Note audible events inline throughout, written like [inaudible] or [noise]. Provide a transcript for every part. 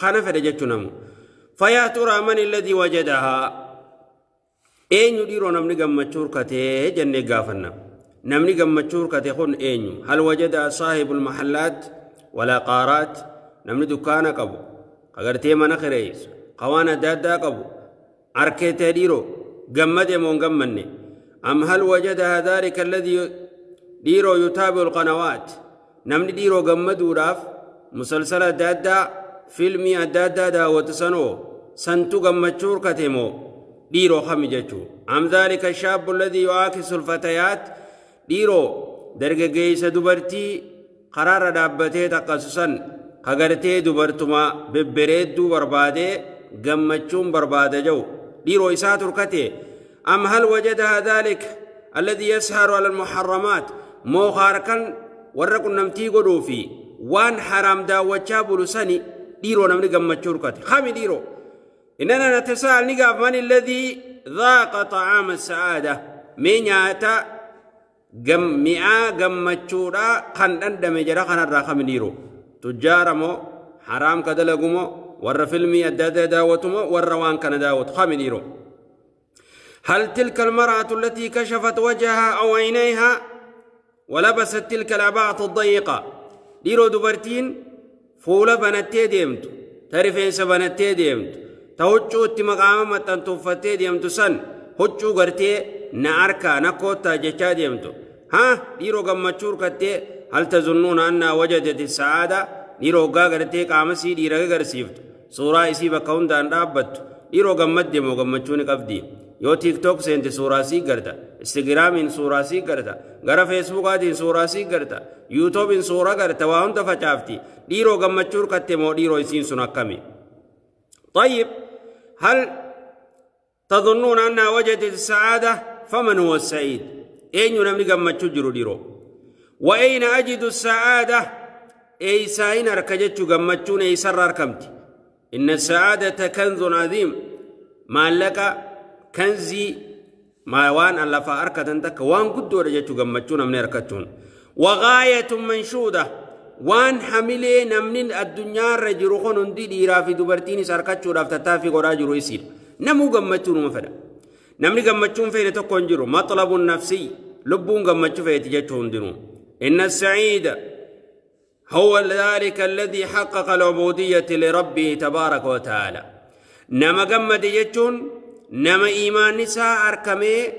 خانا فدجت نمو فيا ترى من الذي وجدها أين يديرو نمني مچور كتي جنن قافنا نمني مچور كتي خون أين هل وجد صاحب المحلات ولا قارات نمني دكانا قبو تي من نخريس قوانا دادا قبو أركي تديرو جمد مون جمني أم هل وجدها ذلك الذي ديرو يتابع القنوات نمني ديرو جمد وراف مسلسلة دادا filmii adda addaa daawwatu sanoo santu gammachuu hirkate moo dhiiroo kami jechuu am dhaalika shaabbu alladii yu'aakisu alfatayaat dhiiroo dargaggeeysa dubartii karaarra dhaabbatee taqqasu san kagartee dubartuma bebbereedduu barbaadee gammachuun barbaada jau dhiiroo isaa turkate am hal wajadaha dhaalika alladii yasharu ala almuharramaat moo kaarkan warra qunnamtii godhuu fi waan haraam daawwachaa bulu sani ديرو نملي قم مشور كاتي خامي ديرو إننا نتساءل نقاف من الذي ذاق طعام السعادة من ياتا قم مياء قم مشورا قندن دمجرا قندن راخامي ديرو تجارمو حرام كدلقمو ور فيلمي الدادة داوتمو والروان كان داوت خامي ديرو هل تلك المرأة التي كشفت وجهها أو عينيها ولبست تلك الأباعة الضيقة ديرو دوبرتين fuula banattee deemtu ta rifeensa banattee deemtu ta huccuu itti maqaama maxxantuuffattee deemtu san huccuu gartee na arkaa na koottaa jechaa deemtu haa dhiiroo gammachuu irkattee hal tazunnuun annaa wajadati sa'aadaa dhiiroo hoggaa gartee qaama sii dhiira agarsiiftu suuraa isii bakka hundaan dhaabbattu يروق مد موق مچوني قفدي يو تيك توك سورا سوراسي كرتا انستغرام ان سوراسي كرتا غرا فيسبوك ادي سوراسي كرتا يوتيوب ان سورا كرتا وان دفچافتي ديرو گمچور كتي مو ديرو سين سنكمي طيب هل تظنون ان وجد السعاده فمن هو السعيد اين نمي گمچو جرو ديرو واين اجد السعاده اي ساين ركجچو گمچو ني سرر ان السعاده كنز عظيم مالكا كنزي ما وان الله فاركة تنتك وان قدو رجتو غمتشون من ركتون وغاية منشودة وان حملي نمن الدنيا رجل اندي ديرا في دوبرتيني ساركتشو رافتتا في غراج رويسير نمو غمتشون مفدا نمني غمتشون فين تكون جرو مطلب النفسي لبون غمتشو فيتجتون دنو إن السعيد هو ذلك الذي حقق العبودية لربه تبارك وتعالى nama gammade jechuun nama imaan isaa harkamee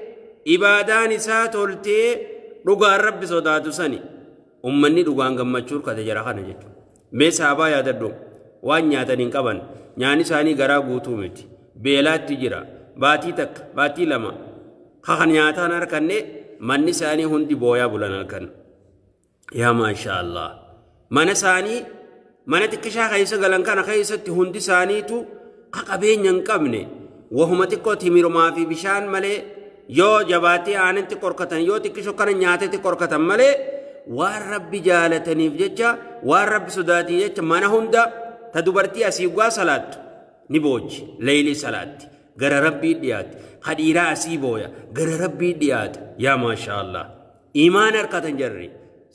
ibaadaan isaa toltee dhugaan rabbi sodaatu sani ummanni dhugaan gammachuu katee jara kana jechuudha. Mee saabaa yaadadhu waan nyaatan hin qaban nyaanni isaanii garaa guutuu miti beelaatti jira baatii takka baatii lama kan nyaataan harkanne manni isaanii hundi booyaa bulan harkan. Yaa maashaa Allah mana isaanii mana xiqqishaa keessa galan kana keessatti hundi isaaniitu. qabeenya hin qabne wahuma xiqqootti mirumaafi bishaan malee yoo jabaatee aanetti qorkatan yoo xiqqisho kana nyaatetti qorkatan malee waan rabbi jaalataniif jecha waan rabbi sodaatiif jecha mana hunda ta dubartii asii guwaa salaattu ni booji leeyilii salaatti gara rabbii dhiyaate hadhiiraa asii booya gara rabbii dhiyaate yaa maashaa allah imaan harkatan jarri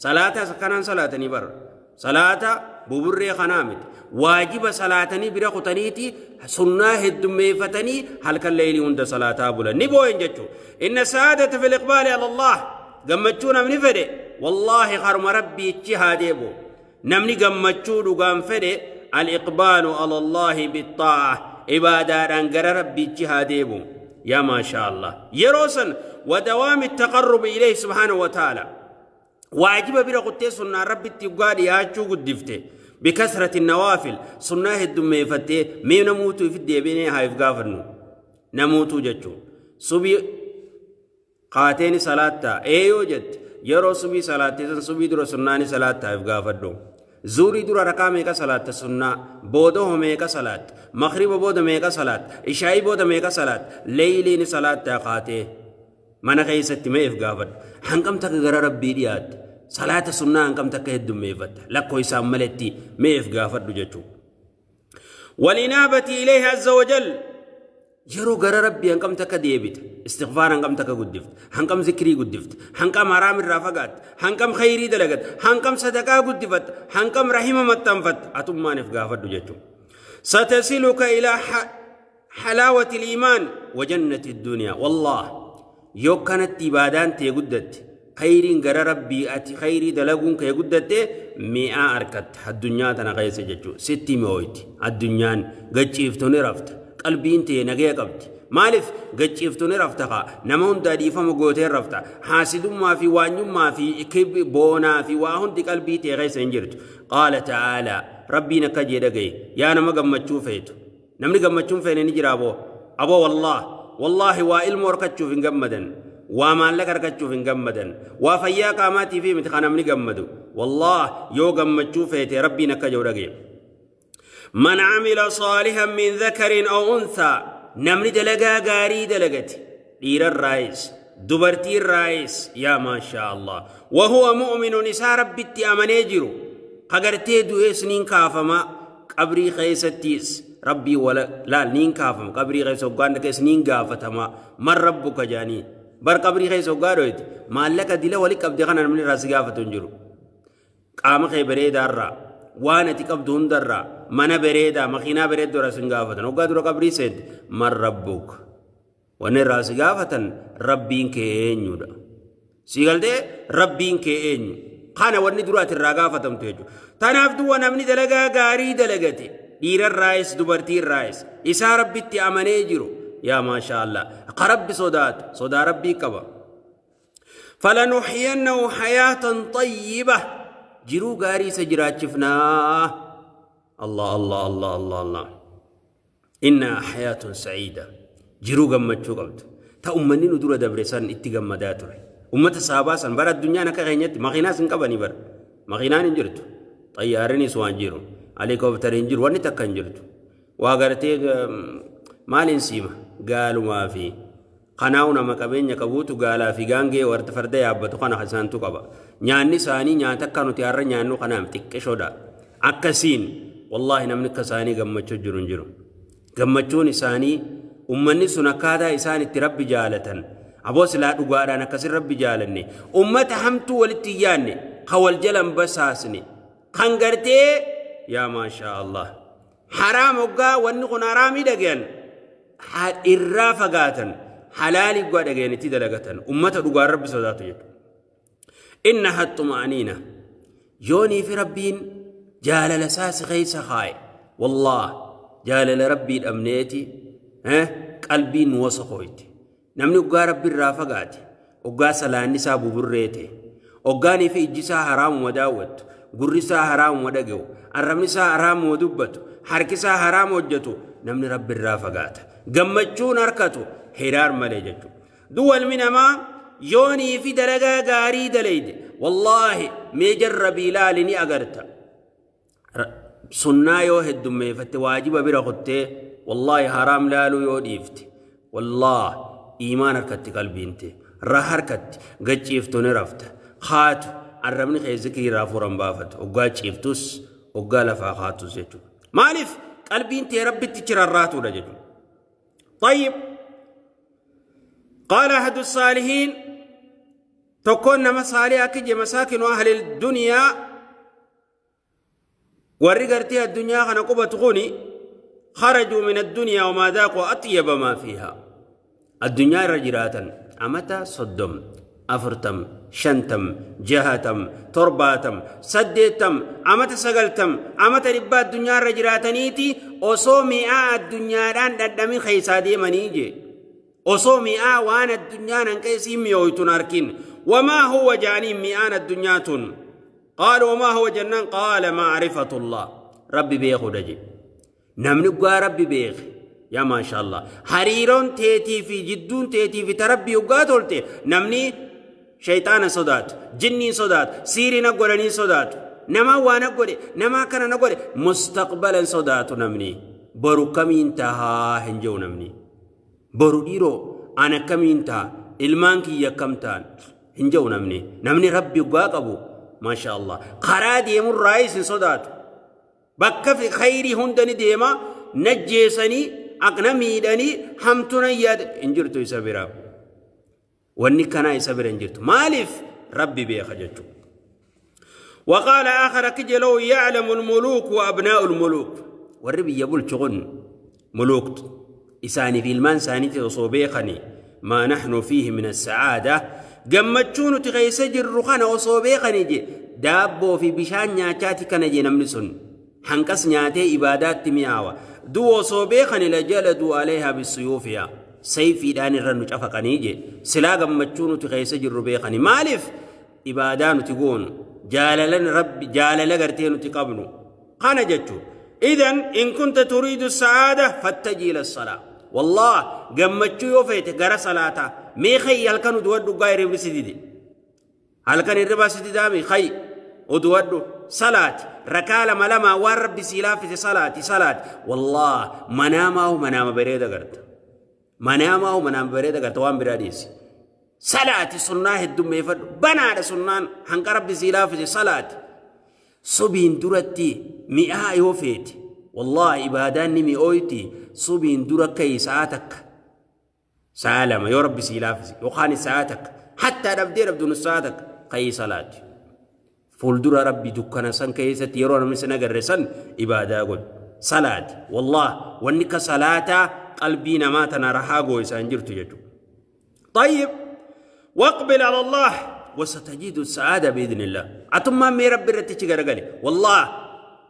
salaata kanan salaatanii barra salaata buburree kanaa miti waajiba salaatanii bira kutaniiti sunnaa heddummeeffatanii halkan leeyilii hunda salaataa bulan ni boo'en jechuun inna saadata fi liqbaali alallah gammachuu namni fedhe wallaahi harma rabbii ichi haa deebu namni gammachuu dhugaan fedhe aliqbaalu alallaahi bittaa'a ibaadaadhaan gara rabbiichi haa deebu yaa maashaa allah yeroo san wadawaami taqarrubi ilayhi subhaanahu wa ta'aala waajiba bira kuttee sunnaan rabbitti dhugaa dhiyaachuu guddifte bikasrati nawaafil sunnaa heddummeeffattee mee namuutuuf deebinee haif gaafannu namuutuu jechuun subii qaateeni salaattaa eeyoo jette yeroo subii salaattee san subii dura sunnaani salaatta haif gaafadhu zuurii dura rakaa meeqa salaatta sunnaa boodoho meeqa salaatta makriba booda meeqa salaatta ishaa'ii booda meeqa salaatta leeyliini salaattaa qaatee mana keessatti mee'if gaafadhu hanqamta gara rabbii dhiyaatte صلاة سنة أنكم تكهد ميفت لكو يسام ملتي ميف قافت دجتو والإنابة إليه عز وجل يرو غر ربي هنكم أنكم تكديبت استغفار هنكم أنكم تكدفت هنكم ذكري قدفت هنكم حرام الرافقات هنكم خيري دلقت هنكم صدقاء قدفت أنكم رحمة متنفت أتم ما نفقافت دجتو ستسلك إلى حلاوة الإيمان وجنة الدنيا والله يو كانت إبادان تيقدت خير غرا ربي أتي خير دلقون كي قدت مئة أركت الدنيا تنقيس جتو ستي مويت الدنيا قد شفتني رفت قلبي انت نقيا قبت maaliif gacciiftuni raftaqa nama hundaa dhiifama gootee rafta haasidummaa fi waanyummaa fi boonaa fi waa hundi qalbii ta'e keessa hin jirtu qaala ta'aalaa rabbiin akka jee dhagaye yaa nama gammachuu feetu namni gammachuun feene ni jiraaboo aboo wallaahi wallaahi waa ilmoo horkachuuf hin gammadan ومالك ركتشوف جمدا وفيا قاماتي في متخانا من جمدو والله يو جمدشوف يتي ربي نكجو من عمل صالحا من ذكر أو أنثى نمر دلقا غاري دلقت إير الرئيس دبرتي الرئيس يا ما شاء الله وهو مؤمن نساء ربي تأمنيجرو قَغَرْ تيدو نين كافما قبري خيستيس ربي ولا لا نين كافما قبري خيسو قاندك إسنين قافتما من ربك جاني bar qabrii keessa hoggaa dhoo'etti maallaqa dila wali qabde kana namni irraa si gaafatu hin jiru qaama kee bareedaarraa waan ati qabdu hundarraa mana bareedaa makiinaa bareedduu irraa si hin gaafatan hoggaa dura qabrii seente man rabbuk wanni irraa si gaafatan rabbiin kee eenyudha si galtee rabbiin kee eenyu kana wanni dura ati irraa gaafatamtu jechuudha tanaaf duwwa namni dalagaa gaarii dalagate dhiirarraayis dubartiirraayis isaa rabbitti amanee jiru. يا ما شاء الله قرب صدات صدا ربي كبا فلنحيينه حياة طيبة جرو غاري سجرات شفنا الله الله الله الله الله إنها حياة سعيدة جرو غمتشو قبت تا أمني ندور دبرسان اتقمداتر أمة صحابة برا الدنيا نكا غينيت مغينا سنكبني بر مغينا نجرت طيارين سوان جيرو عليكوبتر انجر واني تكا انجرت واغرتي مالين سيمه gaalumaa fi kanaa'u nama qabeenya qabuutu gaalaa fi gaangee warta farda yaabbatu kana isaantu qaba nyaanni isaanii nyaata akka nuti har'a nyaannu kanaaf xiqqishoodha akkasiin wallaahi namni akka isaanii gammachuu jiru hin jiru gammachuun isaanii ummanni sun akkaataa isaan itti rabbi jaalatan aboo silaa dhugaadhaan akkasin rabbi jaalanne ummata hamtuu walitti yaanne kan wal jalan basaasne kan gartee yaa maashaa allah haraam hoggaa wanni kun haraamii dhagayan irraa fagaatan halaali godha geenetti dalagatan ummata dhugaa rabbi sodaatu jedhu inna haxuma'aniina yoonii fi rabbiin jaalala saasi keessa kaaye wallah jaalala rabbii dhabneeti qalbiin wasakoyti namni ogaa rabbi irraa fagaate ogaa salaannisaa buburreete ogaanii fi ijjisaa haraamuma daawwattu gurrisaa haraamuma dhaga'u arrabnisaa haraamuma dubbatu harkisaa haraama hojjetu namni rabbi irraa fagaata جمّتشون أركتو حرار ملجتو دول من أما يوني في درجة قاريد ليد والله ميجر ربيلا لني أجرتا سنة يوهد مي فتواجب برغتة والله حرام لالو ديفتي والله إيمان أركتي قلبي انت راه أركتي قد رفت خات الرمني خيزكي رافو رمبافت وقال شيفتوس وقال فاخاتو زيتو مالف قلبي انت يا ربي تتشرى الراتو لجدو طيب قال أحد الصالحين تكون نما صالحة مساكن أهل الدنيا ورقرتها الدنيا خنقوبة غني خرجوا من الدنيا وما ذاقوا أطيب ما فيها الدنيا رجلاتا أمتى صدم أفرتم شنتم جهتم ترباتم سديتم أمت سغلتم أمت ربا الدنيا رجراتنيتي أصو مئة الدنيا ران ددمي خيسا دي منيجي وصومي مئة وان الدنيا ننكيسي ميويتون أركين وما هو جاني مئان الدنيا تن قال وما هو جنان قال معرفة الله ربي بيخو دجي نمنقوا ربي بيخ يا ما شاء الله حريرون تيتي في جدون تيتي في تربي وقاتلتي نمني shayxaana sodaatu jinniin sodaatu siiriina godhanii sodaatu namaa waana godhe namaa kana na godhe mustaqbalan sodaatu namni boru kamiin tahaa hin jiru namni boru dhiiroo ana kamiin taha ilmaan kiyya kam ta'an hin jiru namni namni rabbi gaa qabu maasha allah karaa deemurraa isin sodaatu bakka fi khayrii hunda ni deema najjeesanii aqna miidhanii hamtuna yaada hin jirtu isa biraa wanni كان يسبر انجرت مالف ربي maaliif وقال آخر كجلو يعلم الملوك وأبناء الملوك والربي يبول شغن ملوك إساني في المان ساني تصوبيقني ما نحن فيه من السعادة قمتشون تغيسج الرخان وصوبيقني جي دابو في بشان نياتي كان جي نملسن حنكس نياتي إبادات تمياوة دو صوبيقني لجلدوا عليها بالسيوفيا سيفي دان الرن متفقني جي سلا غم متشونو تخيس ربي بيقني مالف عبادان تقون جاللن رب جاللن غرتين تقبنو قانا جاتو إذن إن كنت تريد السعادة فاتجي إلى الصلاة والله غم متشو يوفيت غرا صلاة مي خي يلقنو دوار دو غير ابن سيدي هلقن الربا سيدي دامي خي ودوار صلاة ركالة ملما ورب سلافة صلاة صلاة والله مناما ومناما بريدة غرت manaamaa umanaan bareeda garte waan biraa dhiisi salaati sunnaa heddummeeffadhu banaadha sunnaan hanqa rabbi sii laafise salaati subiin duratti mi'aa yoo feete wallaahi ibaadaan ni mi'ooyti subiin dura ka'e sa'a takka sa'a lama yoo rabbi sii laafise yookaan sa'a takka hattaa dhabdee dhabdu nu sa'a takka ka'e salaati fuuldura rabbi dukkana san keessatti yeroo namni sin agarre san ibaadaa godhu salaati wallaah wanni ka salaataa قلبي نماتنا رحاقو يسانجر تجدو طيب واقبل على الله وستجد السعادة بإذن الله أتم ما مي رب رتشي غرقلي والله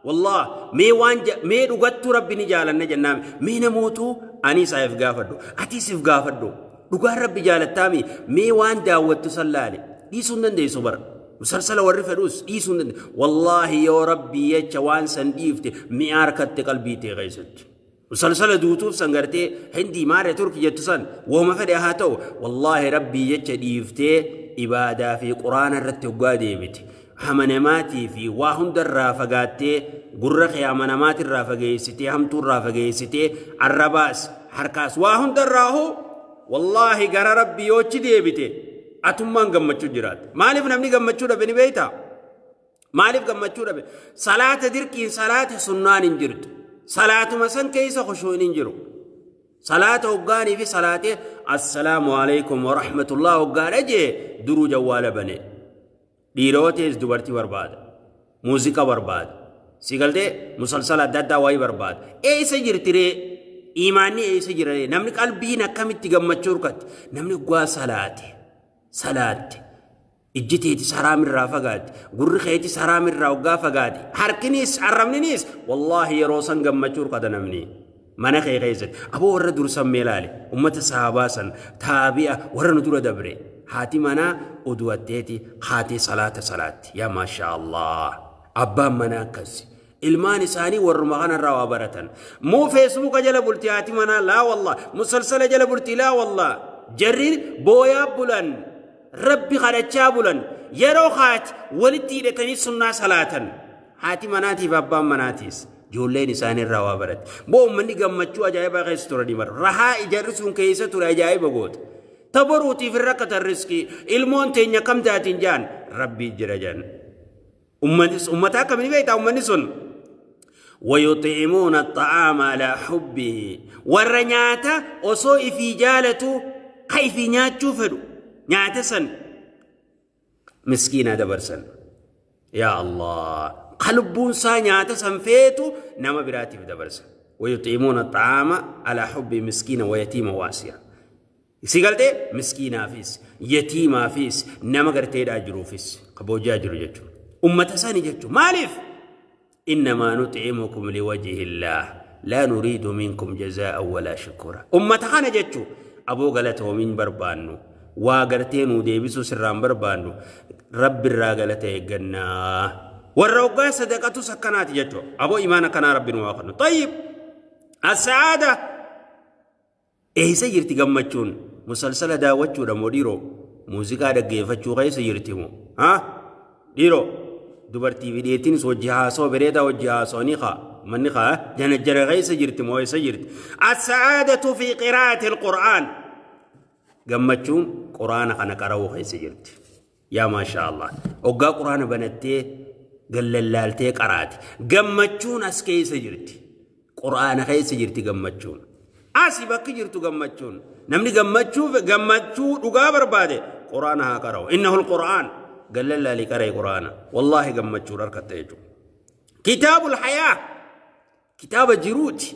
والله مي وان جا مي رغتو رب نجال النجنة مي نموتو أني سايف غافردو أتي سيف غافردو رغا رب جال التامي مي وان داوتو صلالي دي سندن دي صبر مسلسل ورف روس دي سندن والله يا ربي يا جوان سنديفتي مي عركت قلبي تي غيزتي وسلسلة دوتوف سنغرتي هندي مارة ترك يتسن وهم فدي هاتو والله ربي يتشديفتي إبادة في قرآن الرتي الرتقوا ديبت حمنماتي في واهم در رافقاتي قرر خيامنمات الرافقيستي همتو ستي عرباس حركاس واهم در راهو والله قرى ربي يوتش ديبت أتمان قمتشو جرات ما مالف نمني قمتشو بني بيتا ما مالف قمتشو بني صلاة دركين صلاة سنان جرت salaatuma san keessa khushuun hin jiru salaata hoggaanii fi salaatee assalaamu alaykum warahmatullah hoggaadha jee duruu jawwaala bane dhiirootees dubartii barbaada muuziqaa barbaada sigaltee musalsala adda addaa waa'ee barbaada eessa jirtiree iimaanni eessa jiraree namni qalbiin akkamitti gammachuu irkatti namni gaa salaate salaatte ijji teetis haraam irraa fagaadde gurri keetis haraam irraa waggaa fagaadde harkinis arrabninis wallaahi yeroo san gammachuu qada namni mana kee keessatti aboo warra dur sammee laale ummata sahabaa san taabi'a warra nu dura dabre haati manaa uduwatteeti haati salaata salaatti yaa maashaa allah abbaan manaa akkasi ilmaan isaanii warruma kanarraa waa baratan muu feesbuuka jala bulti haati manaa laa wallah musalsala jala bulti laa wallah jarri booyaa bulan rabbi kadhachaa bulan yeroo haati walitti hidhatanii sunnaa salaatan haati manaatiif abbaan manaatiis ijoolleen isaaniirraa waa baratte boo uummanni gammachuu ajaa'ibaa keessa turanii bara rahaa ijarri sun keessa ture ajaa'iba goota tabaruutiif hin rakkatan riskii ilmoon teenya kam taatiin jaan rabbii jira jaan ummata akkamii beektaa ummanni sun ويطعمون الطعام على حبه ورنياتا وصو في جالته كيف ناتشو فدو nyaatisan miskiina dabarsan yaa allah qalbuunsaa فيتو نما nama biraatiif دبرسن ويطعمون الطعام على حب ويتيمة واسية واسيا سيغلتي مسكينة فيس يتيمة فيس نما فيس قبو جاجرو جاجرو امه ساني جتو مالف انما نطعمكم لوجه الله لا نريد منكم جزاء ولا شكورا امه هانا جتو ابو غلطه من بربانو waa gartee nuu deebisuu sirraan barbaannu rabbi irraa galata eeggannaa warra hoggaa sadaqatus akkanaati jechuudha aboo imaana kanaa rabbi nuu waaqannu tayyib assaada eeysa jirti gammachuun musalsala daawwachuudha moo dhiiroo muuziqaa dhaggeeffachuu keessa jirti moo haa dhiiroo dubartii fidheetiinis wajji haasoo bareedaa wajji haasoo ni kaa manni kaa jana jara keessa jirti moo eessa jirti assaadatu fi qiraa'ati alqur'aan gammachuun quraana kana qara'uu keessa jirti yaa maashaa Allah hoggaa quraana banattee gallallaaltee qaraati gammachuun as keessa jirti quraana keessa jirti gammachuun asii bakki jirtu gammachuun namni gammachuu gammachuu dhugaa barbaade quraana haa qara'u innahul quraan gallallaalii qara'e quraana wallaahi gammachuun harkatta jechuudha kitaabul hayaa kitaaba jiruuti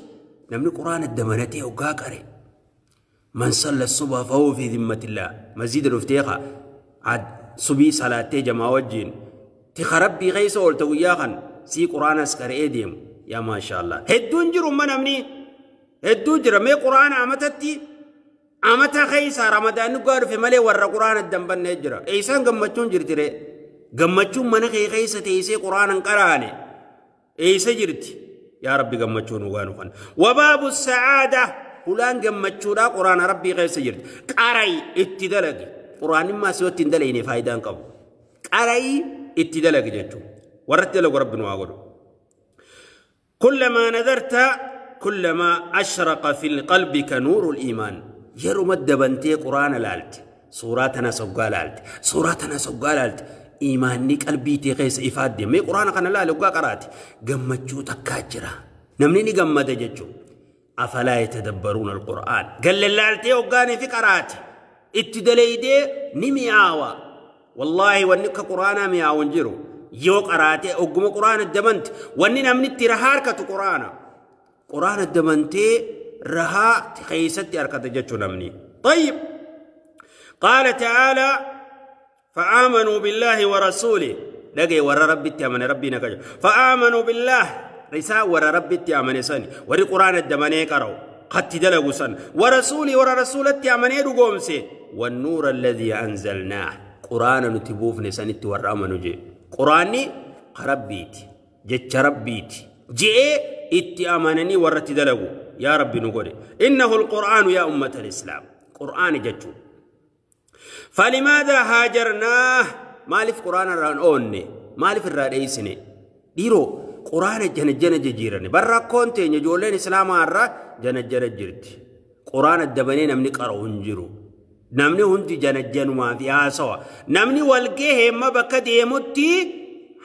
namni quraana dabalatee hoggaa qara'e. من صلى الصبح فهو في ذمة الله مزيد رفتيقة عد صبي صلاة جماعة وجين تخرب بي غيسة والتوياخن سي قرآن اسكر ايديم يا ما شاء الله هدون جروا من امني هدون جروا مي قرآن عمتتي عمتا خيسة رمضان نقار في ملي ورى قرآن الدنبان نجرة ايسان قمتون جرت ري قمتون من خي غيسة ايسي قرآن انقراني ايسا جرت يا ربي قمتون وغانو خان وباب السعادة هلان جم متشورا قرآن ربي غير سجرت كاري اتدلق قرآن ما سوى تندلقيني فايدة انقب كاري اتدلق جاتو ورتلق رب نواغل كلما نذرت كلما أشرق في القلب كنور الإيمان يرو مد قرآن لالت صوراتنا سوقا لالت صوراتنا سوقا لالت إيماني قلبي تيقيس إفادي مي قرآن قنا لالقا قراتي جمتشو تكاجرا نمني جمتا جاتشو أفلا يتدبرون القرآن قال للالتي وقاني في قرات دي نمياوا والله ونك قرآن مياو انجرو يو قرات أقم قرآن الدمنت وننا من الترهاركة قرآن قرآن الدمنت رها تخيست أركة جتشو نمني طيب قال تعالى فآمنوا بالله ورسوله لقي ور ربي تامن ربي نكجو فآمنوا بالله ريسا ورا ربي تيامني سن وري قرآن الدمني قرو قد تدلقوا سن ورسولي ورا رسول تيامني رقوم سي والنور الذي أنزلناه قرآن نتبوف نسان التورا منجي قرآني قربيت جتش ربيت جئ اتيامنني ورا إيه؟ تدلقوا يا ربي نقول إنه القرآن يا أمة الإسلام قرآن جتشو فلماذا هاجرناه مالف قرآن الران أوني مالف الرئيسني ديرو قرآن جن جن جيرني برا كونتين يجولين إسلام عرّا جن جن جيرتي قرآن الدبنين نمني قرأ هنجرو نمني هندي جن جن ما في عاسوا نمني والجه ما بكد يمتي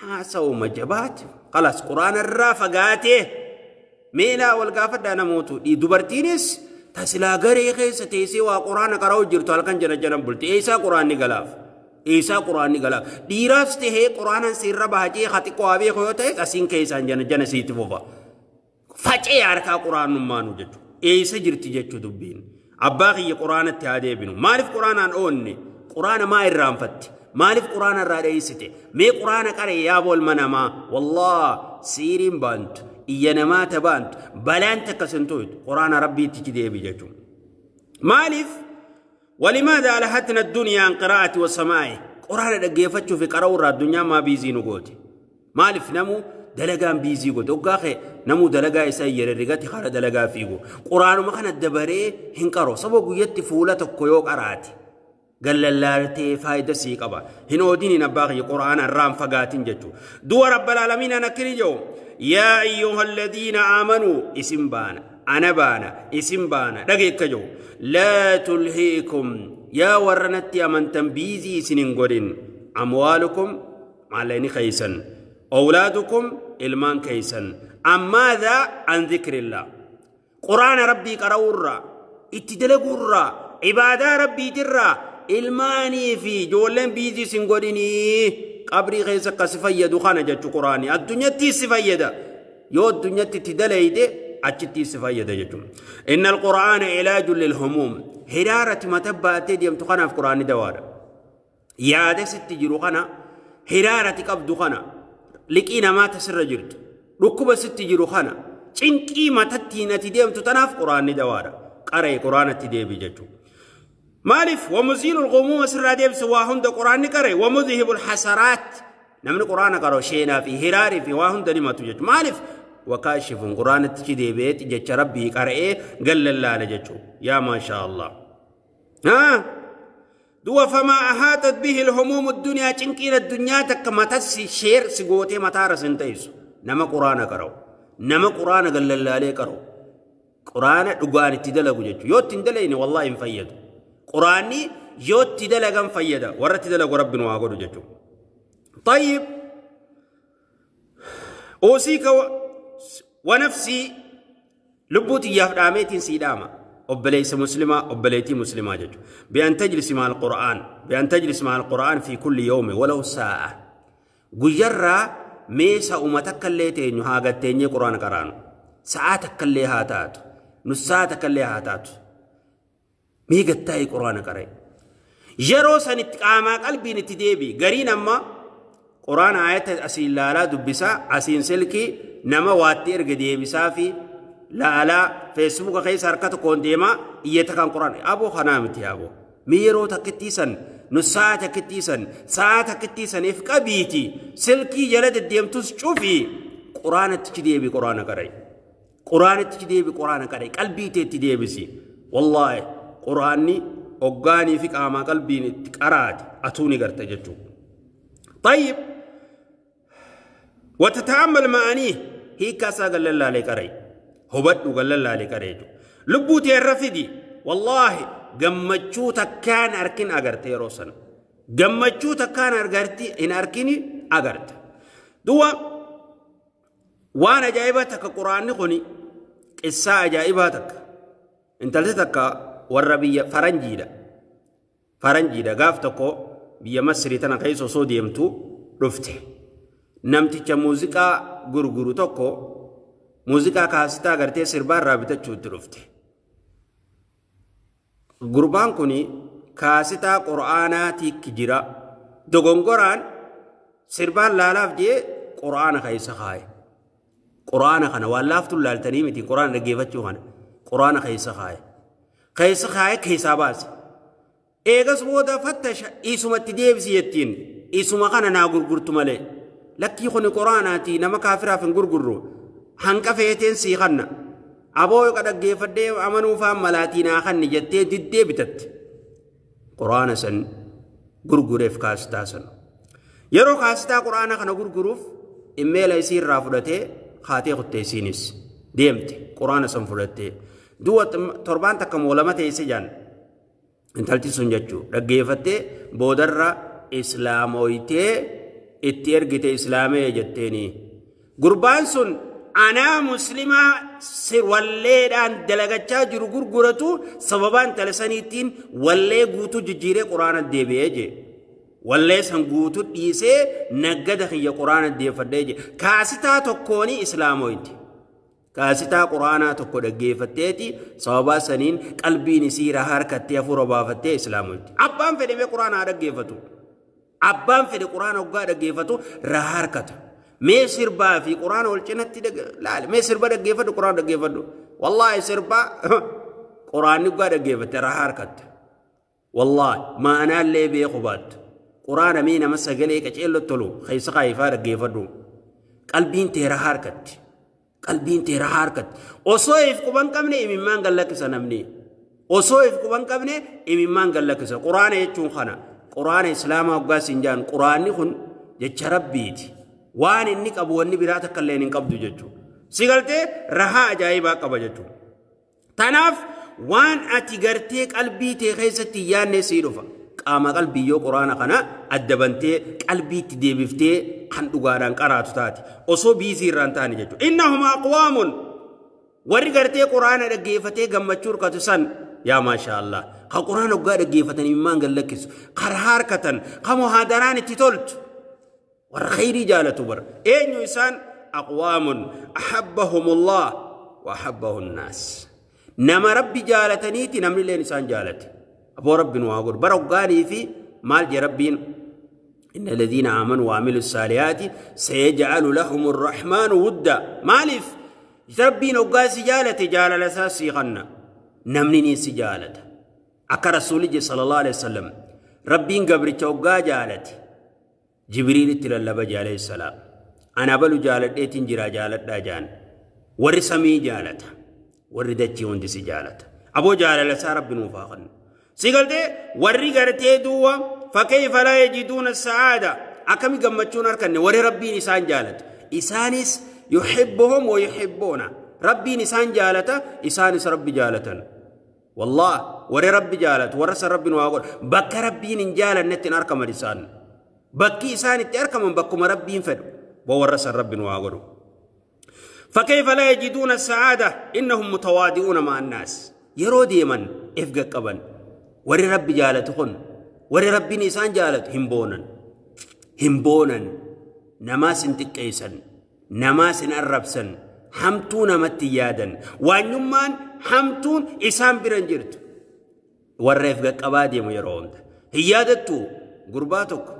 عاسوا مجبات خلاص قرآن الرافع قاتي ميلا والقافة أنا موتو دي دوبرتينس تسلا غريخ ستيسي وقرآن قرأ هنجرو تالكن جن جن بلتي إيسا قرآن نقلاف isaa quraanni galaa dhiiraas tahee quraanan sirra baajee hati qo'abee yoo ta'e asiin keessaan jana jana siiti boba facee harkaa quraanummaanu jechu eessa jirti jechu dubbiin abbaa kiyya quraanatti haa deebinu maaliif quraanaan oonne quraana maa irraanfatti maaliif quraana irraa dheessite mee quraana qare yaa boolma namaa wallaa siiriin baantu iyya namaa tabaantu balaan takka sintuutu quraana rabbiitti deebi jechuudha maaliif ولماذا ألحتنا الدنيا عن قراءة والسماء قرآن دقيفتشو في قراءة الدنيا ما بيزي ما لف نمو دلقان بيزي قوت أقاخي نمو دلقا يسير الرقاتي خالة دلقا فيه قرآن ما كان الدبري هنكرو سبو قيت فولة كيوك أراتي قال لالتي فايدة سيك أبا هنو ديني نباغي قرآن الرام فقاتين جتو دو رب العالمين نكري جو يا أيها الذين آمنوا اسم بانا أنا بانا اسم بانا دقيقة جو لا تلهيكم يا ورنت يا من تنبيزي سننقرين أموالكم عليني خيسا أولادكم إلمان كيسا أم ماذا عن ذكر الله قرآن ربي قرورا اتدلقورا عبادة ربي جرا إلماني في جولن بيزي سنقريني qabrii keessa akka si fayyadu kana الدنيا تي سفية يو الدنيا yoo achitti si fayyada jechuudha. Inna Alqur'aana ilaaju lilhumuum hiraarati mata baattee deemtu kanaaf Qur'aanni dawaadha. Yaada sitti jiru kana hiraarati qabdu kana liqii namaa tasirra jirtu dhukkuba sitti jiru kana cinqii matattiin ati deemtu tanaaf Qur'aanni dawaadha. Qaree Qur'aanatti deebi jechuudha. maaliif wamuziilu lqumuuma sirraa deebisu waa hunda quraanni qare wamudhibu lxasaraat namni quraana qaro sheenaa fi hiraarii fi waa hunda nimatu jechu maaliif وكاشف قرآن تشدي بيت جت ربي قرئي قل الله لجتشو يا ما شاء الله ها دو فما أحاطت به الهموم الدنيا تنكين الدنيا تك متس شير سقوتي متار انتيس نما قرآن قرأو نما قرآن قال لله لي قرأو قرآن قرآن تدلقو جتشو يوت تندليني والله انفيد قرآني يوت تدلقا فيدا ورت تدلقو ربنا واقولو جتشو طيب أوسيك و... ونفسي لبوت إياه راميتين سيداما أبليس مسلمة أبليتي مسلمة جج بأن تجلس مع القرآن بأن تجلس مع القرآن في كل يوم ولو ساعة قجرة ميسا أمتك اللي تينيو هاقات تيني قرآن قرآن ساعتك اللي هاتات نساتك اللي هاتات ميقتاي قرآن كري yeroo sanitti qaamaa qalbiin قرين أما quraan ayata asii ilaalaa dubbisaa asiin silkii nama waatti erga deebisaa fi laalaa feesbuuka keessa harka tokkoon deemaa iyyata kan quraan aboo kanaa miti aboo mi yeroo takkittiisan nu saa takkittiisan saa takkittiisaniif qabiiti silkii jala deddeemtus cufi quraanattichi deebi quraana quraan quraanattichi deebi quraan qaray qalbii teetti deebisi wallaahi quraanni oggaanii fi qaamaa qalbiin itti qaraate atuu garta jechuudha. طيب وتتأمل معانيه هي كاسا قال الله عليك رأي هبدو قال الله عليك رأي لبوتي الرفدي والله قمتشو تكان أركن اگرت يروسن قمتشو تكان أرغرتي إن أركني اگرت دو وانا جايبتك قرآن نقني قصا جايبتك انت لتك والربي فرنجيدا فرنجيدا غافتكو بيا مصري تنا قيسو سوديمتو رفته namticha muuziqaa gurguru tokko muuziqaa kaasitaa agartee sirbaarraa bitachuutti dhufte. Gurbaan kun kaasitaa qura'aanaatiikki jira. Dogongoraan sirbaan laalaaf jee qura'aana keessa kaaye. Qura'aana kana waan laaftuun laaltanii miti qura'aana dhaggeeffachuu kana qura'aana keessa kaaye. Keessa kaaye keessaa baase. Eegas booda fattasha itti deebisi jettiin isuma kana naa gurgurtu malee. lakkii kuni qoraanaati nama kaafiraaf hin gurgurru hanqafeeteen sii kanna aboo yoo dhaggeeffadhee amanuu malaatii naa kanni jettee diddee bitatte qoraana san gurgureef kaastaa san yeroo kaastaa qoraana kana gurguruuf immeela isii irraa fudhatee haatee kuttee isiinis deemte qoraana san fudhattee duwwa torbaan takka moolama teessee jaan intalti sun jechu dhaggeeffattee boodarra islaamoytee. itti ergite islame jetteeni. Gurbaan sun anaa muslimaa walleedhaan dalagachaa jiru gurguratu sababaan talasaniittiin wallee guutuu jijjiiree quraana deebi'ee jee. Wallee san guutuu dhiisee naggada kiyya quraana deeffadhee jee. Kaasitaa tokkooni islaamoyti. Kaasitaa quraanaa tokko dhaggeeffatteeti sababaa saniin qalbiin isii harkattee hafuura baafattee islaamoyti. Abbaan fedhee quraanaa dhaggeeffatu. أبان في القرآن وقال جيفته رهار كده ميسر با في القرآن والجنة تدق لا لا ميسر با دقيفه القرآن دقيفه والله يسر با القرآن يقعد جيفته رهار كده والله ما أنا اللي بيخبط قرآن مين مسا قليك اتشيلو تلو خيس قايفا دقيفه قلبين تيرا حركت قلبين تيرا حركت وصويف قبان كمني إمي مان قال لك سنمني وصويف قبان كمني إمي مان قال لك سنمني قرآن يتشون خنا quraana islaamaa waggaa siin jaan quraanni kun jecha rabbiiti waan inni qabu wanni biraa takka illee hin qabdu jechuudha si galtee rahaa ajaa'ibaa qaba jechuudha tanaaf waan ati gartee qalbii tee keessatti yaadne sii dhufa qaama qalbiyyoo quraana kana adda bantee qalbiitti deebiftee kan dhugaadhaan qaraatu taate osoo biisii irraan taane jechuudha innahumaa qawaamun warri gartee quraana dhaggeeffatee gammachuu hirkatu san yaa maashaa Allah. قرآن وقاعد جيفة إيمان قال لك إيش قرهار كتن قاموا هادران تتولت والخير جالة بر أي إنسان أقوام أحبهم الله وأحبه الناس نما ربي جالة نيتي نمر لي إنسان جالة أبو رب وأقول برو في مال جربين إن الذين آمنوا وعملوا الصالحات سيجعل لهم الرحمن ودا مالف ربي نقاسي جالة جالة لساسي غنى نمني سجالته akka rasuulli jedhe sallallahu alaihi wasallam rabbiin gabricha hoggaa jaalate jibriilitti lallaba jaalee salaam ana balu jaaladheetiin jira jaaladhaa jaan warri samii jaalata warri dachii hundisi jaalata aboo jaalala isaa rabbi nuuf haa kennu si galtee warri gartee duwwa fakkeeyfa laa yajiduuna sa'aada akkami gammachuun harkanne warri rabbiin isaan jaalata isaanis yuhibbuhum wa yuhibbuuna rabbiin isaan jaalata isaanis rabbi jaalatan wallaah وري ربي جالت ور سر ربي نواقول بك ربي نجال النت نركم الإنسان بكي إنسان تركم من بكم ربي ينفر ربي نواقول فكيف لا يجدون السعادة إنهم متواضعون مع الناس يرودي من إفقا قبل ور ربي جالت خن ور ربي نسان جالت همبونا همبونا نماس تكيسا نماس أربسا همتون متيادا وأن يمان همتون إسان برنجرت warreef qaqqabaa deemu yeroo hunda hiyyaadatu gurbaa tokko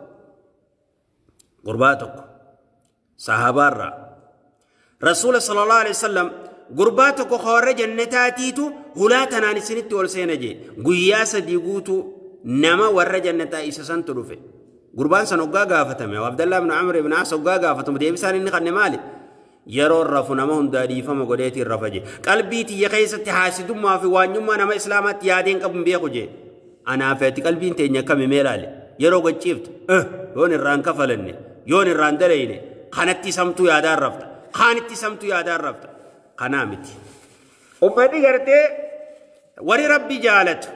gurbaa tokko sahabaarraa rasuula sallallahu alaihi wasallam gurbaa tokko warra jannataatiitu hulaa tanaan isinitti ol seena jee guyyaa sadii guutuu nama warra jannataa isa santu dhufe gurbaan san hoggaa gaafatame abdallaa ibn amr ibn as hoggaa gaafatama deebisaan inni kanne maali yeroo rafu nama hundaa dhiifama godheetiin rafa jee qalbii tiyya keessatti haasidummaa fi waanyummaa nama islaamaatti yaadeen qabuun beeku jee anaafeetti qalbiin teenya akkami meelaale yeroo gochiiftu yoon irraan kafalanne yoon irraan dalayne kanatti isamtuu yaadaan rafta kaanitti isamtuu yaadaan rafta kanaa miti ummanni gartee warri rabbi jaalatu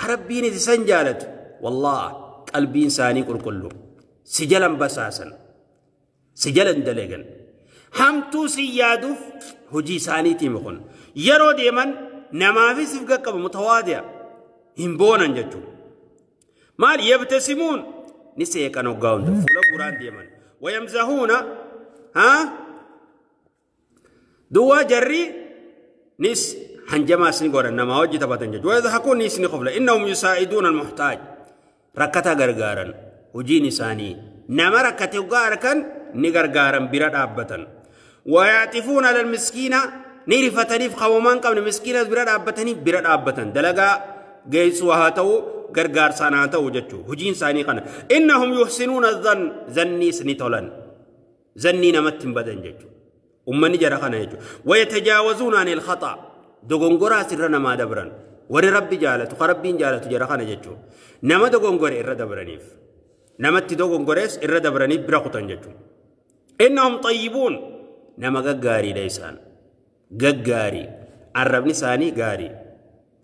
ka rabbiin isan jaalatu wallaahi qalbiin isaanii qulqullu si jalan basaasan si jalan dalagan hamtuu si yaaduuf hojii isaaniitii moqon yeroo deeman namaafis if gaqqabamu tawaadi'a hin boonan jechuudha maal yabtasimuun ni seeqan hoggaa hunda fuula guraan deeman wayamzahuuna haa duwwaa jarri nis hanjamaa isin godhan namaa wajji taphatan jechuudha wayadhakuun ni isin qofla innahum yusaa'iduuna almuhtaaj rakkata gargaaran hojiin isaanii nama rakkate hoggaa harkan ni gargaaran bira dhaabbatan ويعتفون على المسكينة نيري فتنيف خوامان قبل المسكينة برا دابتني برا دابتن دلغا جيس هاتو غرغار ساناتو جچو هجين ساني قنا انهم يحسنون الظن ظني سنتولن ظني نمت بدن جچو امني جرا قنا جچو ويتجاوزون عن الخطا قرا سرنا ما دبرن ور ربي جالت قربين جالت جرا قنا جچو نما دوغونغور ارا دبرنيف نمت دوغونغورس ارا دبرني برا قطن جچو انهم طيبون nama gaggaariidha isaan gaggaarii arrabni isaanii gaarii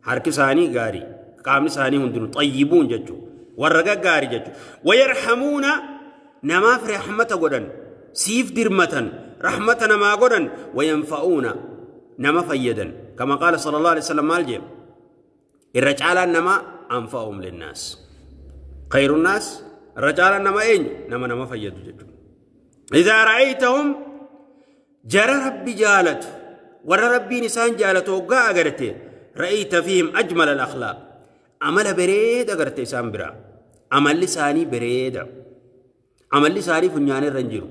harki isaanii gaarii qaamni isaanii hundinuu xayyibuun jechuudha warra gaggaarii jechuudha wayarhamuuna namaaf rahmata godhan siif dirmatan rahmata namaa godhan wayanfa'uuna nama fayyadan kama qaala sala alaihi wasallam maal jedhe irra caalaan namaa anfa'uum linnaas khayru irra caalaan nama eenyu nama nama fayyadu jechuudha idaa ra'aytahum جرى ربي جالت ورى ربي نسان جالت وقع أقرته رأيت فيهم أجمل الأخلاق عمل بريد أقرته سامبرا برا عمل لساني بريد عمل لساني فنيان الرنجر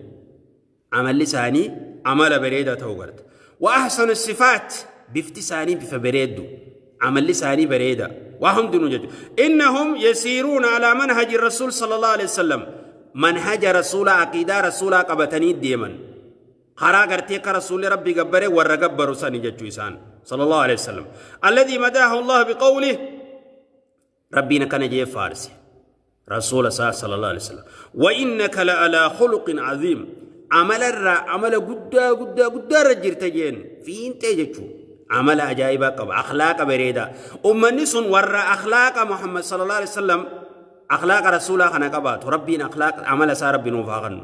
عمل لساني عمل بريد توقرت وأحسن الصفات بفتساني بفبريد عمل لساني بريد وهم دون جد إنهم يسيرون على منهج الرسول صلى الله عليه وسلم منهج رسول عقيدة رسول قبتني ديمن خرا غرتي كرسول ربي غبره ور غبروا سني جچو صلى الله عليه وسلم الذي مداه الله بقوله ربي نكنا جي فارسي رسول صلى الله عليه وسلم وإنك لعلى خلق عظيم عمل الر عمل جدا جدا جدا رجير تجين انت جدشو عمل أجايبا قب أخلاق بريدا أم نسون ور أخلاق محمد صلى الله عليه وسلم أخلاق رسول خنا قبات ربنا أخلاق عمل سار ربي وفاغن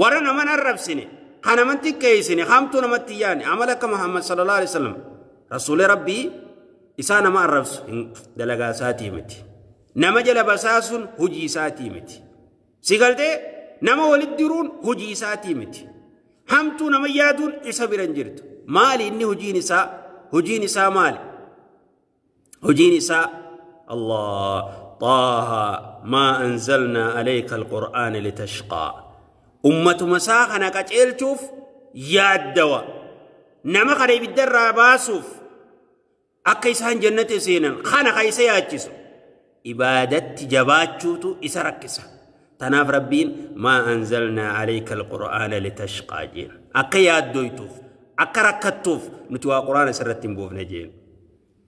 ورنا من الرب سنه خانمان تكيسني خامتو نمت يعني عملك محمد صلى الله عليه وسلم رسول ربي إسانا ما عرفس دلقا ساتي متي نما جل بساس هجي ساتي متي دي نما ولدرون هجي ساتي متي خامتو نما يادون إسا برنجرت مالي إني هجي نساء هجي نساء مالي هجي نساء الله طه ما أنزلنا عليك القرآن لتشقى ummatuma isaa kana qaceelchuuf yaaddawa nama kana ibiddarraa baasuuf akka isaan jannate seenan kana ka isa yaachisu ibaadatti jabaachuutu isa rakkisa tanaaf rabbiin maa anzalnaa alayka alqur'aana litashqaa jeen akka yaaddoytuuf akka rakkattuuf nuti waa qur'aana isirratti hin buufne jeen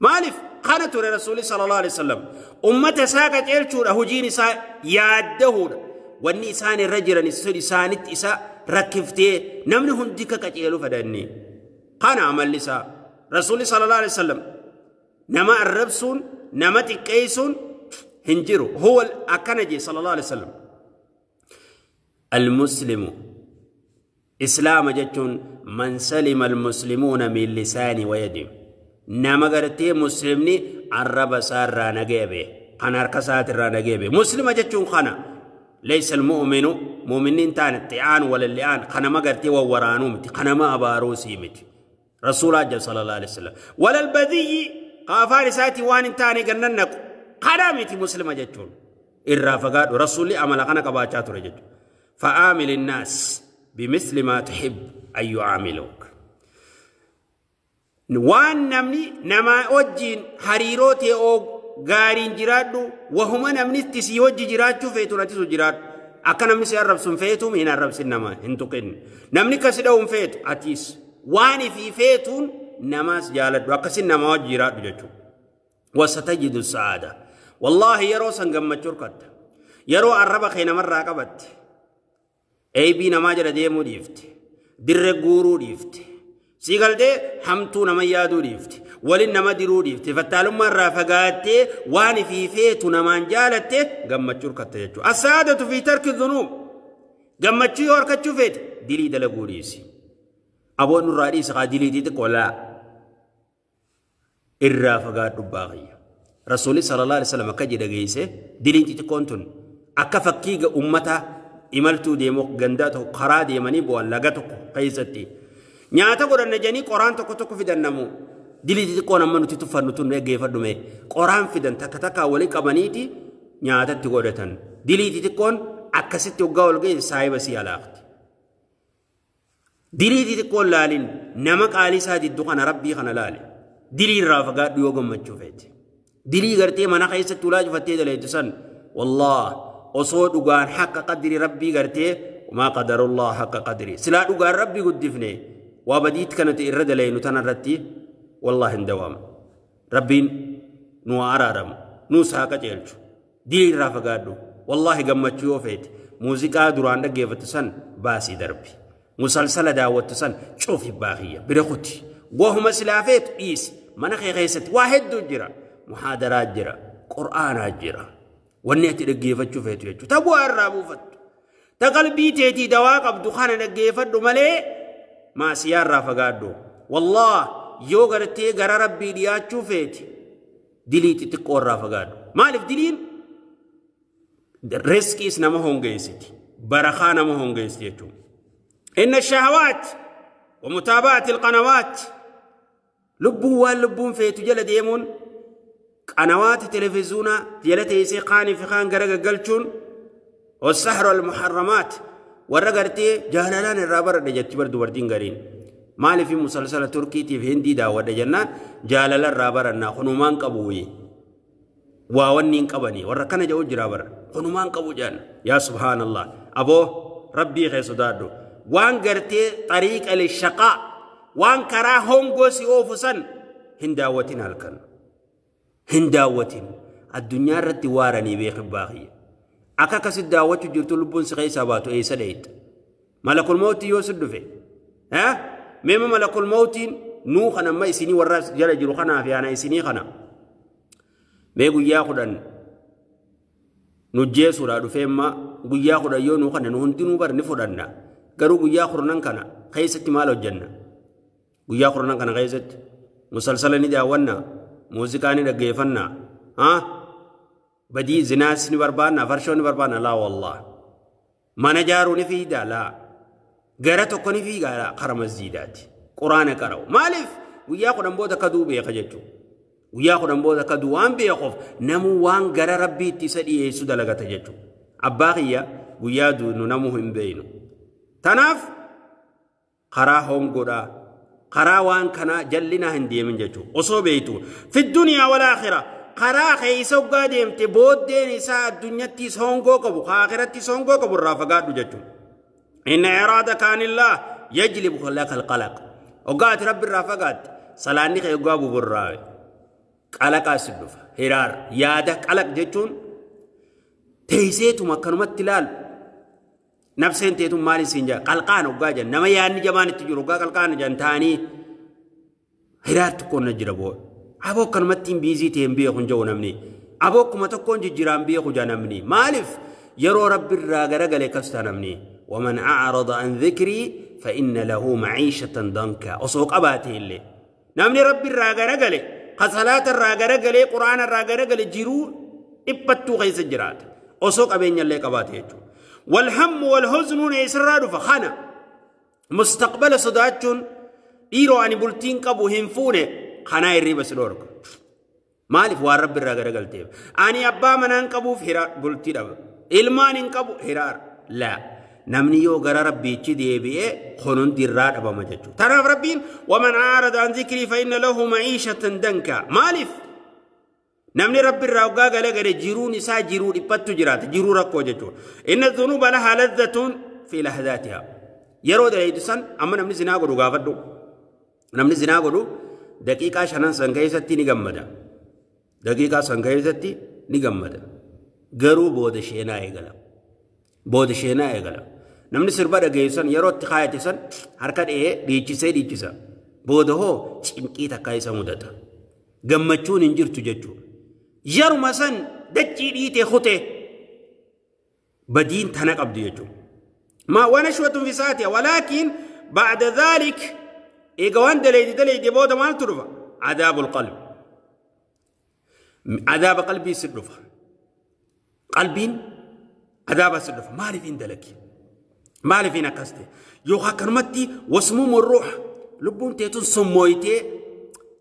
maaliif kana ture rasuuli sala allahu alaihi wasallam ummata isaa qaceelchuudha hujiin isaa yaaddahuudha wanni isaan irra jiran isaanitti isa rakkiftee namni hundi akka qaceelu fedhanni kana amalli isaa rasuulli sallallahu alaihi wasallam nama arrabsuun nama xiqqeessuun hin jiru huwa akkana jee sallallahu alaihi wasallam almuslimu islaama jechuun man salima almuslimuuna min lisaani wayadi nama gartee muslimni arraba isaa irraa nageebe kan harka isaati irraa nageebe muslima jechuun kana ليس المؤمن مؤمنين تان الطعان ولا اللعان قنما قرتي وورانو متي ما أباروسي متي رسول الله صلى الله عليه وسلم ولا البذي قافار ساتي وان تاني قننك قنامتي مسلمة جتون الرافقات رسولي أمل قنا قباتات رجت فآمل الناس بمثل ما تحب أن يعاملوك وان نمني نما أجين حريروتي أوغ gaariin jiraadhu wahuma namnitti si wajji jiraachuu feetu natisu jiraadhu akka namni si arrabsu hin feetu hin arrabsin nama hin tuqinne namni kasi dha'u hin feetu atiis waan ifii feetuun namaas jaaladhu akkasin nama wajji jiraadhu jechuudha wasatajidu sa'aada wallaahi yeroo san gammachuu hirkatta yeroo arraba kee namarraa qabatte eebii namaa jala deemuu dhiifte dirre guuruu dhiifte si galtee hamtuu nama yaaduu dhiifte ولن ما ديرو دي تفتالو ما رافقاتي وان في فيتو نمان جالتي قمت شركة تجو السعادة في ترك الذنوب قمت شركة تشوفيت دلي دلقو ريسي أبو نرى ريس قادلي دي تقولا الرافقات رباغية رسول صلى الله عليه وسلم كجي دقيسي دلي دي تكونتون أكفكيق أمتها إمالتو دي موق قنداتو قرا دي مني بوان لغتو قيزتي نياتا قرن نجاني قران تكو تكو في dilii xixiqqoo nama nuti tuffannu tun geeffadhume qoraan fidan takka takkaa walii qabaniiti nyaatatti godhatan dilii xixiqqoon akkasitti waggaa wal ga'e saayiba si alaafti. Dilii xixiqqoon laalin nama qaalii isaa diddu kana rabbii kana laale dilii irraa fagaadhu yoo gammachuu feete dilii gartee mana keessatti ulaa cufattee daleetu san wallah osoo dhugaan haqa qadri rabbii gartee maa qadarullah haqa qadri silaa dhugaan rabbii guddifne waa badiitti kanatu irra daleenu tanarratti والله هندوام ربين نو أرارم نو ساقة جلچو دين رافقادو والله قمتشو فيت موسيقى دوران دقيفة سن باسي دربي مسلسل داوت سن شوفي باغية برخوتي وهم سلافيت إيس منخي غيست واحد دو جرا محاضرات جرا قران جرا والنيت دقيفة شوفيتو يجو تبو الرابو فتو تقلبي تيتي دواقب دخان دقيفة دو ملي ما سيار رافقادو والله يو غرتي غر ربي ديا تشوفيت ديليت تقورا فغان مالف ديلين الرزقيس نما هونغيسيت برخا نما هونغيسيتو ان الشهوات ومتابعه القنوات لبو واللبون في تجلى ديمون قنوات تلفزيونا ديالت اي سي قاني في خان غرغ غلچون والسحر والمحرمات ورغرتي جهلالان الرابر دجت بردو وردين غارين مالي في مسلسل تركي تي هندي دا ودا جنان جالال رابر انا خنومان قبوي واونين قبني وركنا جو جرابر خنومان قبو جان يا سبحان الله ابو ربي خي سدادو وان غرتي طريق الشقاء وان كرا هون غوسي اوفسن هندا وتين الكن هندا وتين الدنيا رتي وارني بيخ باخي اكا كسد داوت جرتو لبون سخي ساباتو اي سديت ملك الموت يوسف دفي ها مما ملك الموت نو خنا ما يسني ورا جل جل خنا في أنا يسني خنا ما يقول يا خدان نجيس ولا دفما يقول يا خدان يو نو خنا نهون تنو بار نفودنا كرو يقول يا خدان كنا خيست مال الجنة يقول يا خدان كنا خيست مسلسل نجا ونا موسيقى نجا جيفنا ها بدي زناس نبربانا فرشون نبربانا لا والله ما نجارو نفيدا لا gara tokkoni fi gara kara masjiidaati quraana qara'u maaliif guyyaa kudhan booda kaduu beeka jechuudha guyyaa kudhan booda kaduu waan beekuuf namuu waan gara rabbiitti isa dhiyeessu dalagata jechuudha abbaa kiyya guyyaa duunu namuu hin beeynu tanaaf karaa hongodhaa karaa waan kanaa jallinaa hin deemin jechuudha osoo beeytu fi duniyaa wal aakhiraa karaa keessa hoggaa deemte booddeen isaa addunyaattis hongoo qabu haakirattis hongoo qabu irraa fagaadhu jechuudha. إن إرادة كان الله يجلب لك القلق وقات رب الرافقات صلاني خي قابو براوي قلق أسدف هرار يادا قلق جتون تيسيتو مكانومت تلال نفسين تيتو مالي سنجا قلقان وقا جن نما ياني جمان تجور وقا قلقان جن تاني هرار تكون نجربو أبو كانومت تيم بيزي تيم بيخون جو نمني أبو كما تكون جيران بيخو جنمني مالف يرو رب الراغرغ لكستانمني ومن أعرض عن ذكري فإن له معيشة ضنكا أصوك أباته اللي نامني ربي الراغرة قلي خصلاة الراغرة قلي قرآن الراغرة قلي جرو إبتو غيس الجرات أصوك أبين اللي قباته والهم والحزن يسرار فخنا مستقبل صداتشون إيرو أني بلتين قبو هنفونه خنا يريب سلورك maaliif waan rabbi irraa تيب أني أبا manaan qabuuf hiraa bultii dhaba ilmaan hin qabu هرار لا namni yoo gara rabbiichi deebi'e kunuun dirraa dhabama jechuudha. Tanaaf rabbiin waman aarada an zikrii fa'inna lahu ma'iishatan danka maaliif namni rabbiirraa hoggaa galee gale jiruun isaa jiruu dhiphattu jiraata jiruu rakkoo jechuudha. Inna dhunuuba lahaa lazzatuun fi lahdaatiha. Yeroo dheeyitu san amma namni zinaa godhu gaafadhu. Namni zinaa godhu daqiiqaa shanan san keessatti ni gammada. Daqiiqaa san keessatti ni gammada. Garuu booda sheenaa eegala. Booda sheenaa eegala. namni sirba dhagayu san yeroo itti kaayate san harka dha'ee dhiichisee dhiichisa booda hoo cinqii takkaa isa mudata gammachuun hin jirtu jechuudha yaruma san dachii dhiitee kutee badiin tana qabdu jechuudha maa waan ashwatun fi sa'aatiha walaakiin ba'da dhaalik eega waan dalaydi dalaydi booda maaltu dhufa عذاب القلب عذاب قلبي سدفه قلبين عذاب سدفه ما عارف عندك maaliif hin akkas ta'e yookaan akkanumatti wasmuum warruux lubbuun teetuun sommooyitee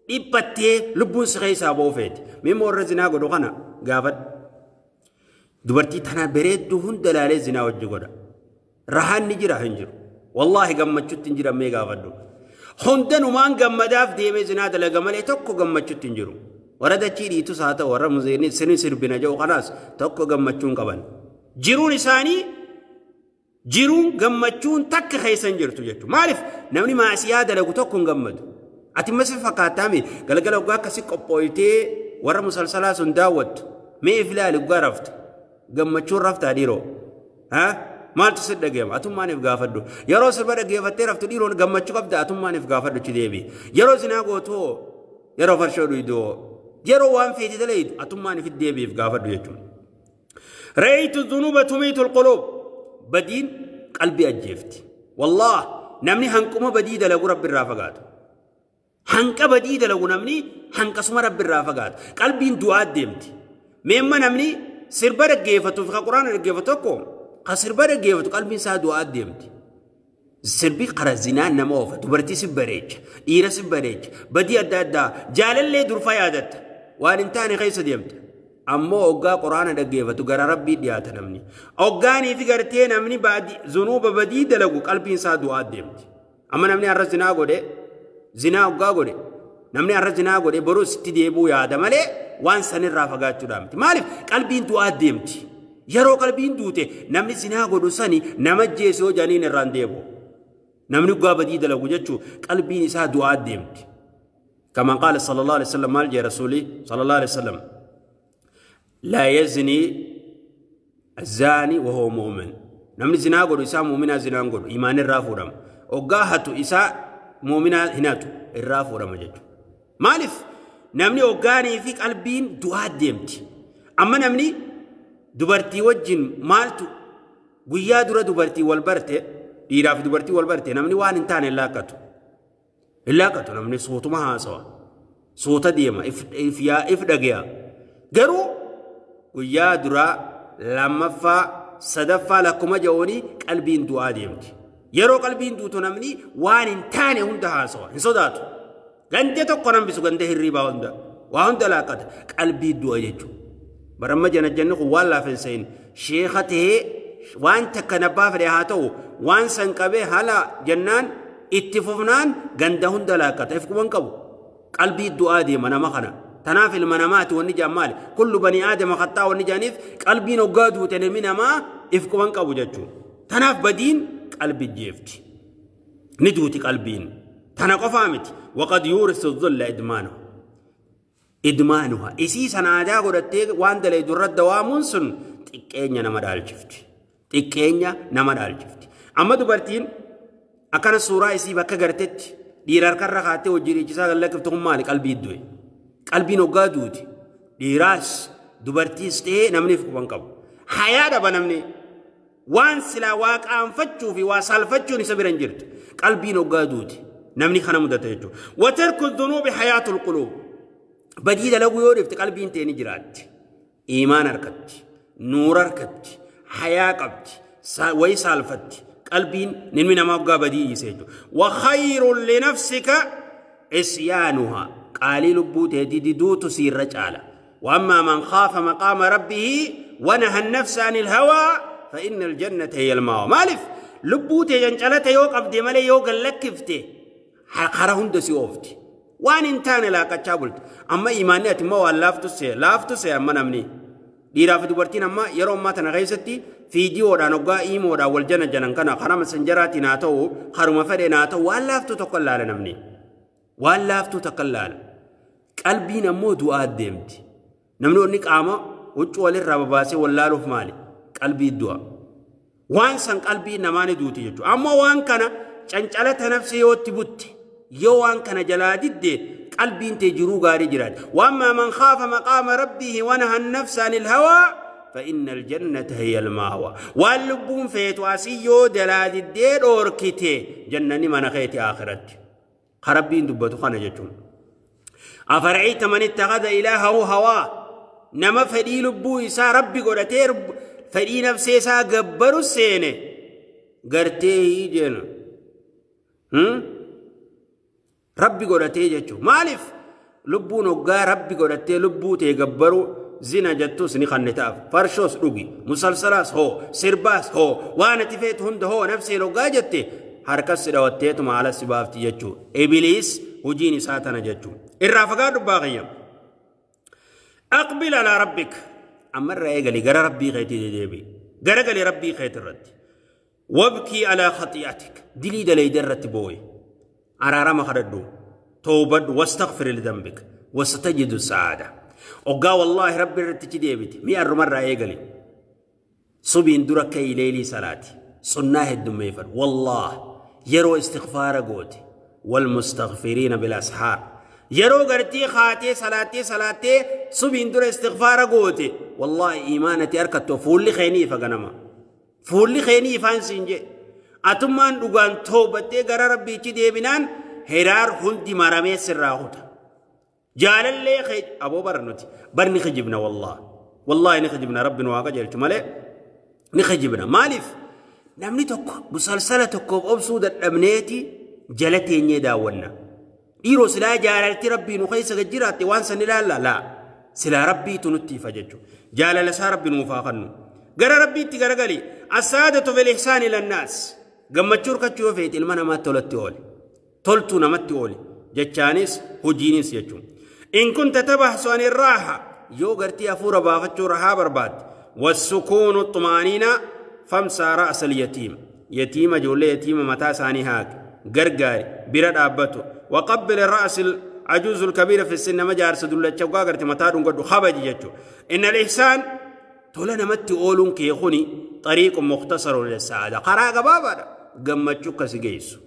dhibbattee lubbuun siree isaa boofeeti mimma warra zinaa godhu kana gaafadha dubartii tana bareedduu hunda laalee zinaa wajji godha rahaan ni jira hin jiru wallaahi gammachuutti hin jirammee gaafadhu hundanumaan gammadaaf deemee zinaa dalaga malee tokko gammachuutti hin jiru warra dachii dhiitus haa ta'u warra muzeenii sirni sirbina jedhu kanaas tokko gammachuun qaban jiruun isaanii jiruun gammachuun takka keessan jirtu jechuudha. Maaliif namni maasiyaa dalagu tokko hin gammadu. Ati masi fakkaataa mi galgala guyyaa akkasii qophooyitee warra musalsalaa sun daawwattu mee filaali guyyaa raftu gammachuun raftaa dhiiroo. Maaltu si dhageema atummaaniif gaafadhu yeroo sirba dhageeffattee raftu dhiiroon gammachuu qabda atummaaniif gaafadhu ci deebi yeroo sinaa gootoo yeroo farshoo dhuydoo yeroo waan feeti dalaydu atummaaniif deebiif gaafadhu jechuudha. Reeyitu dhunuba tumiitu qulquub. بدين قلبي أجيفتي والله نمني هنكم بديد لو رب الرافقات هنك بديد لو نمني هنك سمر رب الرافقات قلبي دعاء ديمت مما نمني سربر الجيفتو في القرآن الجيفتوكو خسربر الجيفتو قلبي سا دعاء ديمت سربي قرا زنا نموف دبرتي سبريج ايرا سبريج بدي ادا ادا جالل لي درفا يادت وان انتاني غيس ديمتي ammoo oggaa qoraana dhaggeeffatu gara rabbii dhiyaata namni oggaaniif gartee namni zunuuba badii dalagu qalbiin isaa du'aa deemti amma namni har'a zinaa godhe zinaa oggaa godhe namni har'a zinaa godhe boruu sitti deebuu yaada malee waan sanirraa fagaachuudhaan miti maaliif qalbiin du'aa deemti yeroo qalbiin duute namni zinaa godhu sani nama jeesoo janiin irraan deebu namni oggaa badii dalagu jechuun qalbiin isaa du'aa deemti كما قال صلى الله عليه وسلم مال رسولي صلى الله عليه وسلم لا يزني الزاني وهو مؤمن نمني زنا غدو إسا مؤمنا زنا غدو إيمان الرافورم وقاهة إسا مؤمنا هناتو الرافورم جدو مالف نمني وقاني في قلبين دعاء ديمتي أما نمني dubartii wajjin maaltu guyyaa dura dubartii wal barte dhiiraa fi dubartii wal barte namni waan hin taane hin laakkatu hin laakkatu namni sootuma haasawa soota deema if dhageya garuu guyyaa duraa lammaffaa sadaffaa lakkuma ja'oonii qalbiin du'aa deemti yeroo qalbiin duutu namni waan hin taane hunda haasawa hin sodaatu gandee tokko nambisu gandee hirriibaa hunda waa hunda laaqata qalbii du'a jechuudha baramma jana janni kun waan laafin sayin sheeka tahee waan takka nabbaa fedhe haa ta'u waan san qabee hala jennaan itti fufnaan ganda hunda laaqata ifkuman qabu qalbii du'aa deema nama kana تناف المنامات والنجا مال كل بني آدم خطا والنجا نيف قلبي نقاد وتنمينا ما افكون قبو ججو تناف بدين قلبي جيفتي ندوتي قلبين تنا قفامت وقد يورث الظل إدمانه إدمانها إسي سنادا قدتيك وان دلي درد دوامون سن تكينيا نمدال جفت تكينيا نمدال جفت أما دبرتين اكن السورة إسي بكغرتت ديرار كرخاتي وجري جسا لك فتهم مالك قلبي يدوي قلبين وقادود ديراس دوبرتيس تيه نمني في قبان قبو حياة دابا نمني وان سلا واقع انفتشو في واسال فتشو نسبرا جرت قلبين وقادود نمني خانا مدتا جرتو وترك الذنوب حياة القلوب بديد لغو يوري قلبين تيه نجرات إيمان أركت نور أركت حياة قبت ويسال فتش قلبين نمني نمو قابدي يسيجو وخير لنفسك عصيانها قالي لبوت ديدوت سير رجالا وأما من خاف مقام ربه ونهى النفس عن الهوى فإن الجنة هي الماوى مالف لبوت جنجلته يو قبدي ملي يو قلكفته حقرهن دسي أوفتي وان انتان لا قچابلت أما إيماني أتما واللافتو سي لافتو سي أما نمني dhiiraa fi dubartiin amma yeroo ammaa tana keessatti fiidiyoodhaan hoggaa iimoodhaan wal jana janan kana karama sanjaraatiin haa ta'u haruma fedheen haa ta'u waan laaftuu tokko laala namni waan laaftuu tokko laala قلبي نمو دعاء ديمت نمنو نك اما وچ ولي رباباسي ولالوف مالي قلبي دعاء وان سان قلبي نماني دوتي يجو اما وان كانا چنچله تنفسي يوتي بوتي يو وان كانا جلاديد قلبي انت جرو غاري جراد واما من خاف مقام ربه ونهى النفس عن الهوى فإن الجنة هي المأوى واللبون فيت يو دلاد الدير أوركتي جنني من خيتي آخرت خربين دبتو خانجتون أفرعيت من اتخذ إلهه هواه نما فدي لبو إسا ربي قدتي رب فدي نفسي إسا قبر السين قرتي جنا ربي قدتي جتشو مالف لبو نقا ربي قدتي لبو تيقبرو زنا جتوس نخنتاف فرشوس رغي مسلسلاس هو سرباس هو وانا تفيت هند هو نفسي لو جاجت حركه سدوتيت على سبافتي يجو ابليس وجيني ساتنا يجو الرافقات باغية أقبل على ربك أمر رأيقلي قرى ربي غيتي دي دي بي قرى قلي ربي غيت الرد وابكي على خطياتك دلي دلي درت بوي عرارة ما خردو توبد واستغفر لذنبك وستجد السعادة وقا والله ربي رتي دي بي مي أرمر رأيقلي صبين درك ليلي صلاتي سناه الدميفر والله يرو استغفار قوتي والمستغفرين بالأسحار يرو غرتي خاتي صلاتي صلاتي سو بيندور استغفار غوتي والله ايمانتي ارك تفول لي خيني فغنما فول لي خيني فان سينجي اتمان دوغان توبتي غر ربي تشي ديبنان هرار مارامي مرامي سراوت جال لي خي ابو برنوتي برني خجبنا والله والله نخجبنا ربنا واقا جلت مالي نخجبنا مالف نمني تو مسلسله كوب ابسود الامنيتي جلتي ني داولنا إيرو سلا جالت ربي نخيس جيرات وان سن لا لا سلا ربي تنتي فجج جال لسا ربي نوفاقن غر ربي تغرغلي السادة في الإحسان للناس قم تشورك تشوفيت المنا ما تولت تولي تولتو نمت تولي جتشانيس هجينيس يجو إن كنت تبحث عن الراحة يو غرتي أفور بافتشو رها برباد والسكون الطمانينة فمسا رأس اليتيم يتيم جولي يتيم متاساني هاك غرغاري برد أبتو وقبل الرأس العجوز الكبيرة في السن ما جارس سدول الشوقا قرت متارون قدو خبج جتو إن الإحسان تولنا متي أولون يخوني طريق مختصر للسعادة قراءة بابا قمت شوكا سيجيسو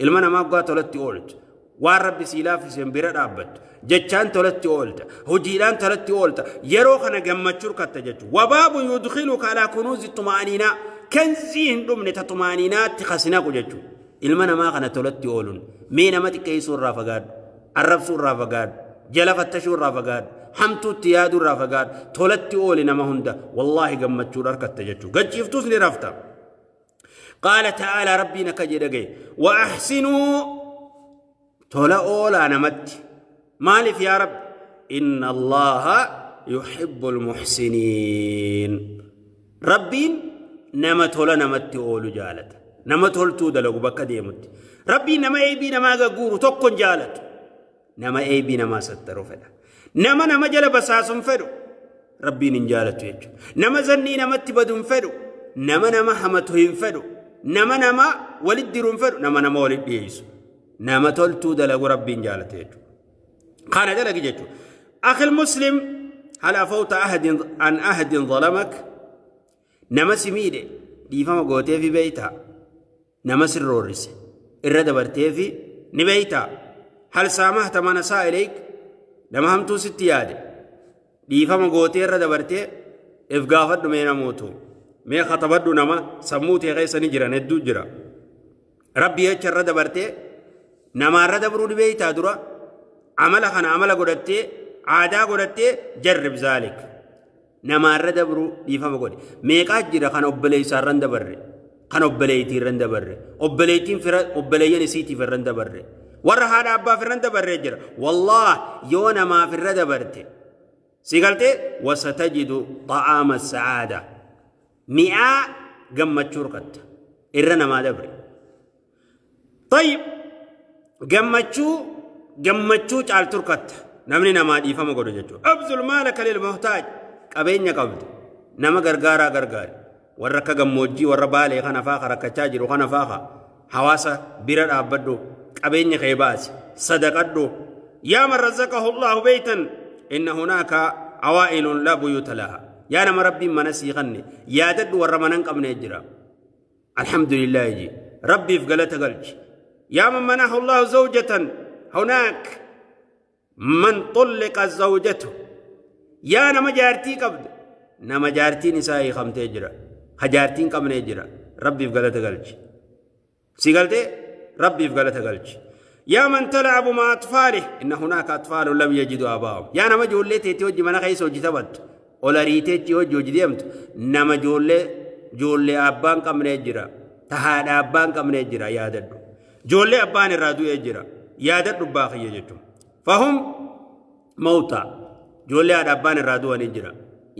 المنا ما بقى تولت أولت وارب سيلا في سنبرة أبد جتشان تولت أولت هجيران تولت أولت يروخنا قمت شوكا تجتو وباب يدخلك على كنوز الطمانينة كنزين دومنة الطمانينات تخسنا قجتو ilma namaa kana tolatti ooluun mee nama xiqqeessuu irraa fagaadhu arrabsuu irraa fagaadhu jala fattashuu irraa fagaadhu hamtuutti yaaduu irraa fagaadhu tolatti ooli nama hunda wallaahi gammachuudha harkatta jechuu gachiiftuus ni rafta قال تعالى ربنا كجدقي وأحسنوا تولا أولا نمت مالف يا رب إن الله يحب المحسنين ربين نمت ولا نمت أول جالته نما تو دلوغو بكا ديمت ربي نما ايبي نما غورو توقن جالت نما ايبي نما ستارو فدا نما نما جل بساسم فدو ربي ننجالتو يجو نما زني نما تبدو فدو نما نما حمتو ينفدو نما نما ولد ديرو فدو نما نما ولد بيسو نما تولتو دلوغو ربي ننجالتو يجو قال دلوغي جيتو أخي المسلم هل أفوت أحد عن أحد ظلمك نما سميدي ديفا ما قوتي في بيتها nama sirroorrise irra dabarteefi ni beeytaa hal saamahta mana saa ilayk nama hamtuu sitti yaade dhiifama gootee irra dabartee if gaafadhu mee namootu mee katabadhu nama sammuu tee keessa ni jiran hedduu jira rabbi jecha irra dabartee namaarra dabruu ni beeytaa dura amala kana amala godhattee aadaa godhattee jarrib zaalik namaarra dabruu dhiifama godhe meeqaa jira kan obboleessaarra hin dabarre kan obboleeytii irra hin dabarre obboleeytiin obboleeyyan isiitiif irra hin dabarre warra haadha abbaaf irra hin dabarree jira wallah yoo namaaf irra dabarte si galtee wasatajidu xa'aama sa'aada mi'aa gammachuu irkatta irra namaa dabre طيب gammachuu gammachuu caaltu irkatta namni namaa dhiifama godhu jechuudha abzul maalaka lil muhtaaj qabeenya qabdu nama gargaaraa gargaari warra akka gammoojjii warra baalee kana faaqa rakkachaa jiru kana faaqa hawaasa bira dhaabbadhu qabeenya kee baasi sadaqadhu yaa man razaqahu allaahu beeytan inna hunaaka awaa'ilun laa buyuuta laha yaa nama rabbiin mana sii kanne yaadadhu warra mana hin qabnee jira alhamdulillaahi ji rabbiif galata galchi yaa man manahu allaahu zawjatan hunaak man xulliqa zawjatu yaa nama jaartii qabde nama jaartiin isaa hiikamtee jira hajaartiin qabnee jira rabbiif galata galchi si galtee rabbiif galata galchi يا من تلعب مع أطفاله إن هناك أطفال لم يجدوا آباءهم يا نما جولة تيوجي منا خيس وجي ثبت ولا ريتة تيوجي وجي ديمت نما جولة جولة أبان كم نجرا تهاد أبان كم نجرا يا دد جولة أبان الرادو يجرا يا دد رباخي يجتم فهم موتى جولة أبان الرادو نجرا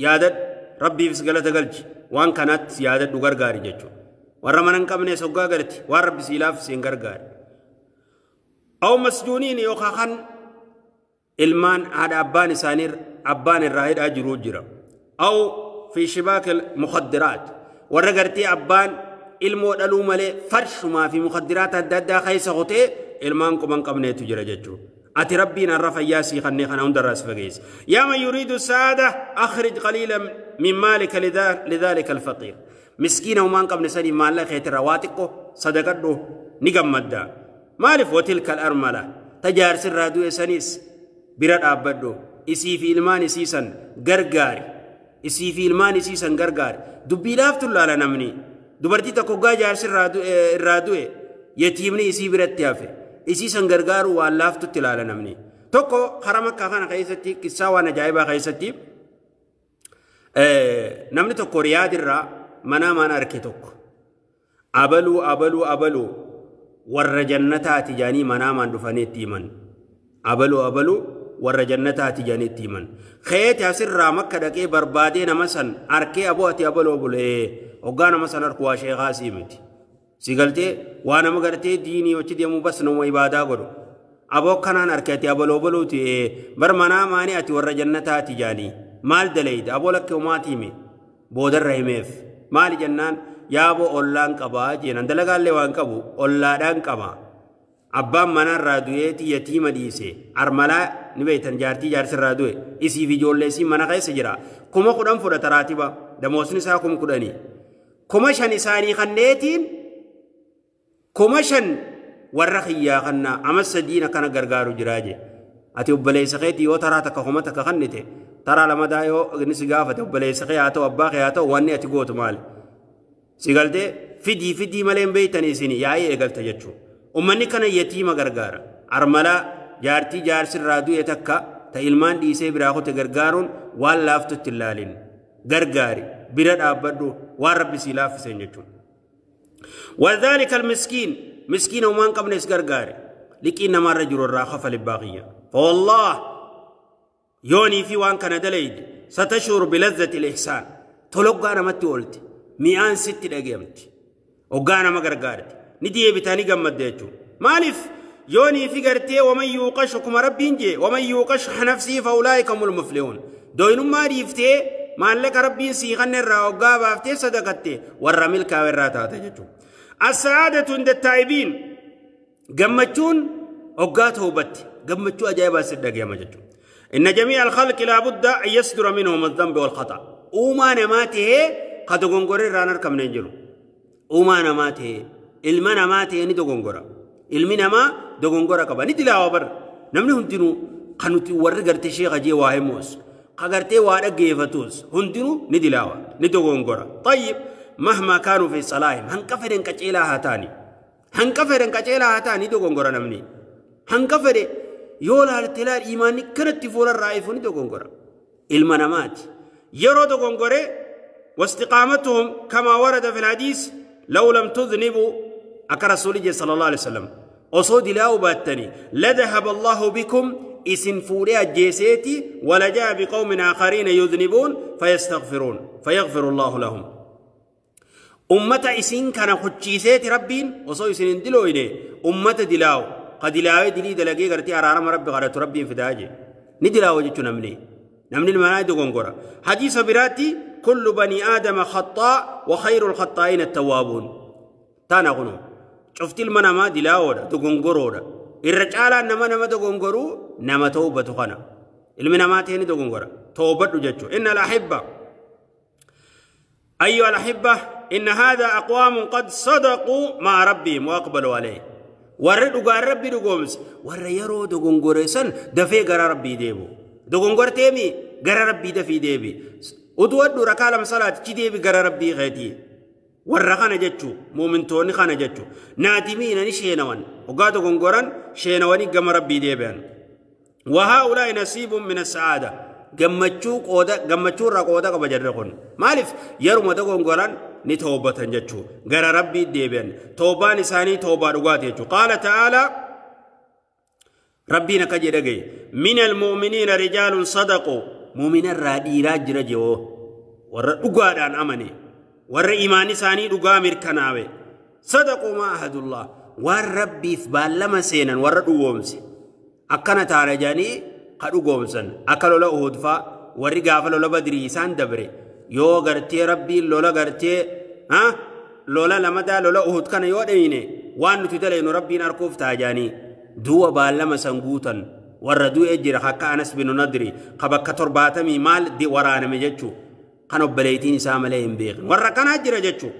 يا دد rabbiifis galata galchi waan kanaatti yaadadhu gargaari jechuudha warra mana hin qabne soggaa galati waan rabbi siilaaf siin gargaari aw masjuuniin yookaan kan ilmaan haadha abbaan isaanii abbaan irraa hidhaa jiruu jira aw fi shibaakil mukaddiraat warra gartee abbaan ilmoo dhaluu malee farshumaa fi mukaddiraata adda addaa keessa qotee ilmaan quban qabneetu jira jechuudha أتي ربنا الرفع ياسي خلني خنا عند الرأس فجيز يا من يريد السعادة أخرج قليلا من مالك لذلك الفقير مسكين ومان قبل سني ما الله خيت رواتقه صدقته نقم مدى مالف وتلك الأرملة تجارس الرادو سنيس برد أبدو إسي في إلمان إسيسا غرغاري إسي في إلمان إسيسا غرغاري دبي لافت الله لنمني دبرتي تكوغا جار سر الرادو يتيمني إسي برد تيافي isii san gargaaru waan laaftutti ilaala namni tokko harama kafana keessatti qissaa waan ajaa'ibaa keessatti namni tokko riyaadirraa mana mana arke tokko abaluu abaluu abaluu warra jannataati jaanii manaa maan dhufaneetti himan abaluu abaluu warra jannataati jaaniitti himan keeti asirraa makka dhaqee barbaadee nama san arkee aboo ati abaluu abalee hoggaa nama san arku waa sheekaa sii miti si galtee waa nama gartee diinii wachi deemu bas nama ibaadaa godhu aboo kanaan harkatti abaloo baluuti bar manaa maani ati warra jannataati jaanii maal dalayta aboo lakke umaati hime boodarra himeef maali jennaan yaaboo ollaan qabaa jeenan dalagaallee waan qabu ollaadhaan qaba abbaan manarraa du'eeti yatiima dhiise armalaa ni beeytan jaartii jaarsirraa du'e isiif ijoolleesii mana keessa jira kuma kudhan fudha taraatiba damoosni isaa kuma kudhanii kuma shan isaanii kanneetiin kuma shan warra xiyyaa kannaa amas sadiin akkana gargaaru jiraa je ati obboleessa keetii yoo taraa takka homa takka kannite taraa lamadaa yoo inni si gaafate obboleessa kee haa ta'u abbaa kee haa ta'u wanni ati gootu maali si galtee fidii fidii malee hin beeytanii isin yaa'ii eegalta jechuudha ummanni kana yatiima gargaara armalaa jaartii jaarsirraa du'e takka ta ilmaan dhiisee biraa kote gargaaruun waan laaftutti ilaalin gargaari bira dhaabbadhu waan rabbi sii laaffiseen jechuudha. وذلك المسكين مسكين وما قبل اسغرغار لكن ما رجل الراخف للباغية فوالله يوني في وان كان دليد ستشعر بلذة الإحسان تلقى أنا ما تقولت مئان ست دقيمت وقانا ما قرقارت ندي بتاني مديتو مالف يوني في قرتي ومن يوقش كما ربي انجي ومن يوقش نفسي فأولئك هم المفلحون دوين ما ريفتي ما لك ربي سيغن الرا وقابا افتي صدقتي ملكا ورا تاتجتو السعادة عند التائبين جمتون أوقات هوبتي جمتشو أجايبا سدق يا مجتشو إن جميع الخلق لابد أن يصدر منهم الذنب والخطأ وما نماته قد غنغوري رانر كم نجلو وما نماته إلما نماته ني دوغنغورا إلمي نما دوغنغورا كبا ني دلاوا بر نمني هندنو قنوتي ور غرتي شيخ جي واهموس قغرتي وادا جيفتوس هندنو ني دلاوا ني دوغنغورا طيب مهما كانوا في صلاهم هنكفرن كجيلا هاتاني هنكفرن كجيلا هاتاني دو دوغونغورا نمني كفر يولا التلال إيماني كنت فورا رائفوني دوغونغورا المنامات يرو دو دوغونغوري واستقامتهم كما ورد في الحديث لو لم تذنبوا الله صلى الله عليه وسلم أصود لا باتني لذهب الله بكم إسن فوريا جيسيتي ولجاء بقوم آخرين يذنبون فيستغفرون فيغفر الله لهم ummata isin kana kochiiseeti rabbiin osoo isin hin ummata dilaawu ka dilaawee dilii dalagee gartee araarama rabbi kadhatu rabbiin fidaa ni dilaawa jechuu namni namni ilmaanaa dogongora hadiisa biraatti kullu bani aadama khattaa wa khayru lkhattaa'iin attawaabuun taana kunu cufti ilma namaa dilaawoodha dogongoroodha irra caalaan nama nama dogongoruu nama toobatu kana ilmi namaa ta'e ni dogongora toobadhu jechuu inna alahibba ayyuha alahibba إن هذا أقوام قد صدقوا مع ربهم وأقبلوا عليه ورد وقال ربي دقومس وريرو دقون قريسن دفي قرى ربي ديبو دقون قرتيمي قرى ربي دفي ديبي ودودو ركالة صلاة تي ديبي قرى ربي غيتي ورّا خانا جتشو مؤمن توني خانا جتشو نادمين ني شينوان وقال دقون قران شينواني قم ربي ديبان وهؤلاء نصيب من السعادة قمتشو قودا قمتشو رقودا قبجرقون مالف يرمو دقون قران ni toobatan jechuudha. Gara rabbii deebi'an. Toobaan isaanii toobaa dhugaati jechuudha. Qaala ta'aalaa rabbiin akka jedhe gahe. Min almuuminiina rijaaluun sadaqoo muuminarraa dhiiraa jira jehoo. Warra dhugaadhaan amane. Warra imaan isaanii dhugaa mirkanaawe. Sadaqoo maa ahadullaa. Waan rabbiif baan lama seenan warra dhugoomse. Akkana taana jedhanii ka dhugoomsan. Akka lola uhudfaa warri gaafa lola badirii isaan dabre. yoo gartee rabbiin lola gartee lola lamadaa lola uhud kana yoo dheyne waan nuti daleenu rabbiin harkuuf taajaanii duuwa baallama san guutan warra du'e jira akka anas binu nadri ka bakka torbaatamii maal waraaname jechuu kan obboleetiin isaa malee hin beekan warra kanaa jira jechuu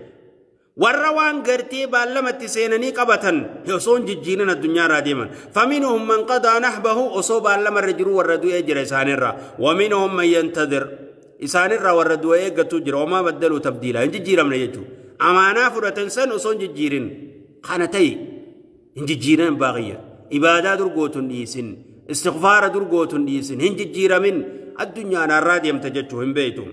warra waan gartee baallamatti seenanii qabatan osoon jijjiinan addunyaarraa deeman faminuhum man qadaa nahbahu osoo baallamarra jiru warra du'e jira isaanirra waminuhum man yantadir isaanirraa warra du'e eeggatuu jira homaa baddaluu tabdiila hin jijjiiramne jechuudha amaanaa fudhatan san osoo hin jijjiirin kana ta'e hin jijjiiran baaqiyya ibaadaa durgootu hin dhiisin istiqfaara durgootu hin dhiisin hin jijjiiramin addunyaan har'aa deemta jechuu hin beektu.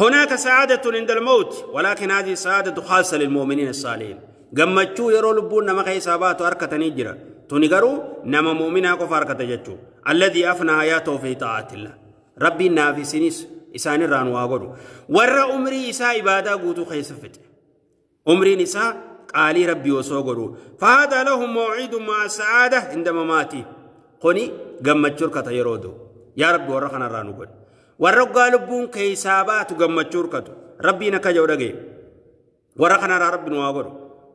هناك سعادة عند الموت ولكن هذه السعادة خاصة للمؤمنين الصالحين gammachuu yeroo lubbuun nama keessaa baatu harkatanii jira tuni garuu nama muuminaa qofa harkata jechuu alladii afnaa hayaatahu fi xaa'atillah rabbiin naaf isinis isaanirraan waa godhu warra umrii isaa ibaadaa guutuu keessa fixe umriin isaa qaalii rabbii osoo godhu fahaadaa lahum mawciidun maa sa'aada hinda mamaatii kuni gammachuu hirkata yeroo du'u yaa rabbi warra kanarraa nu godhi warra gogaa lubbuun keessaa baatu gammachuu hirkatu rabbiin akka jedhu dhagee warra kanarraa rabbi nu waa godhu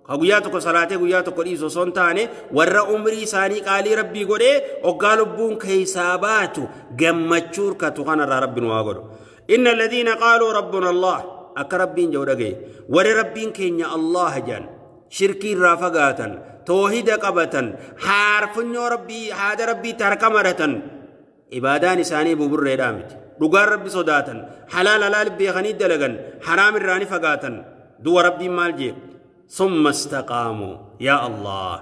ka guyyaa tokko salaatee guyyaa tokko dhiisu osoo hin taane warra umrii isaanii qaalii rabbii godhee hoggaa lubbuun keessaa baatu gammachuu hirkatu kanarraa rabbi nu haa godhu. Inna ladhiina qaaluu rabbuun Allah akka rabbiin jedhu dhagaye warri rabbiin keenya Allah jedhan shirkii irraa fagaatan toohida qabatan haarfunyoo rabbii haada rabbiitti harka maratan ibaadaan isaanii buburreedhaa miti dhugaan rabbi sodaatan halaal halaal beekanii dalagan haraam irraa ni fagaatan du'a rabbiin maal jeequ ثم استقاموا يا الله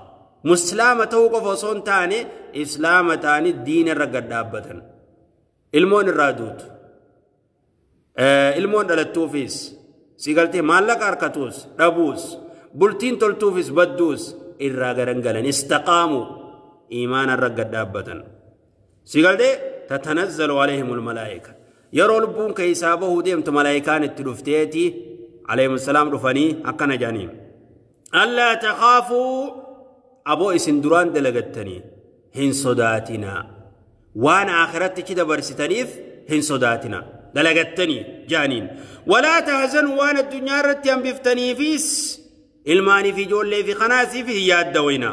مسلمة توقف وصون تاني إسلام تاني دين الرجال دابتا المون الرادوت آه المون التوفيس سيقالتي مالك أركتوس ربوس بلتين تلتوفيس بدوس الرقرنقلن استقاموا إيمان الرقد دابتا سيقالتي تتنزل عليهم الملائكة يروا لبون كيسابه ديمت ملائكان التلوفتيتي عليهم السلام رفاني أكنا جانيم ألا تخافوا أبو إسن دلقتني هن صداتنا وأنا آخرتي كده برستنيف هن صداتنا دلقتني جانين ولا تهزن وأنا الدنيا رتيان بفتني فيس الماني في جولي في خناسي في هياد دوينا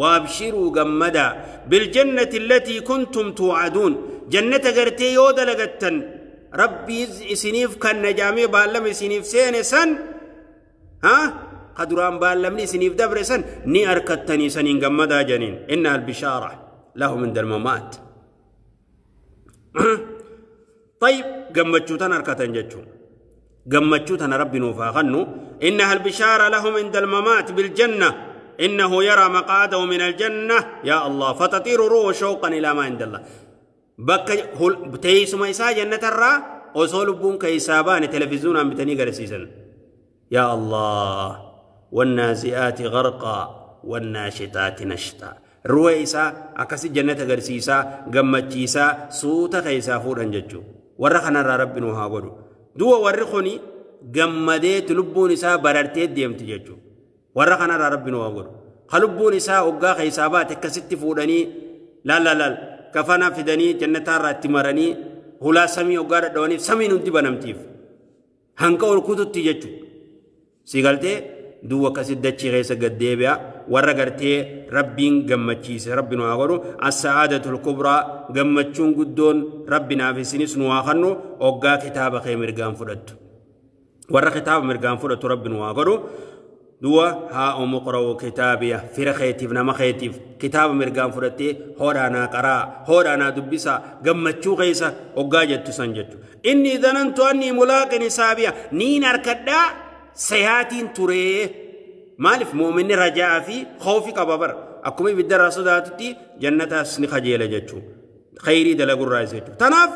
وابشروا جمدا بالجنة التي كنتم توعدون جنة قرتي يودا لقتن ربي سنيف كان نجامي بالم سنيف سين سن ها قدران بالمني سنيف دبرسن ني أركتني سنين غمدا جنين إنها البشارة له من الممات [clears throat] طيب غمچو تن أركتن جچو غمچو تن ربي نوفا غنو إنها البشارة لهم عند الممات بالجنة إنه يرى مقعده من الجنة يا الله فتطير روح شوقا إلى ما عند الله بك تيسما إسا جنة الرّا وصول سولبون كيسابان تلفزيون عم بتني قرسيسن يا الله والنازئات غرقا والناشطات نشطا رويسا أكسي جنة غرسيسا غمتشيسا سوتا خيسا فوراً ججو ورخنا ربي نوها ودو دو ورخوني غمديت لبوني سا بررتيت ديم تججو ورخنا ربي نوها ودو خلبوني سا وقا خيسا بات كسيت فوراني لا لا لا كفانا في دني جنة رات تمرني هلا سمي وقا دواني سمي نمتي بنمتيف هنكا ورقودو تججو سيغلتي duwwa akkasit dachii keessa gad deebi'a warra gartee rabbiin gammachiise rabbi nu haa godhu assaadatul kubraa gammachuun guddoon rabbinaaf isinis nu haa kannu hoggaa kitaaba kee mirgaan fudhattu warra kitaaba mirgaan fudhattu rabbi nu haa godhu haa omu qora'u kitaabiya fira keetiif nama keetiif kitaaba mirgaan fudhattee hoodhaanaa qaraa hoodhaanaa dubbisaa gammachuu keessa hoggaa jettu san jechu inni danantu anni mulaaqin isaabiya niin harkadhaa sayaatiin turee maaliif muuminni rajaa fi khoofi qaba bara akkuma ibiddarraa sodaatutti jannataas ni kajeela jechuun khayrii dalaguurraas jechuun tanaaf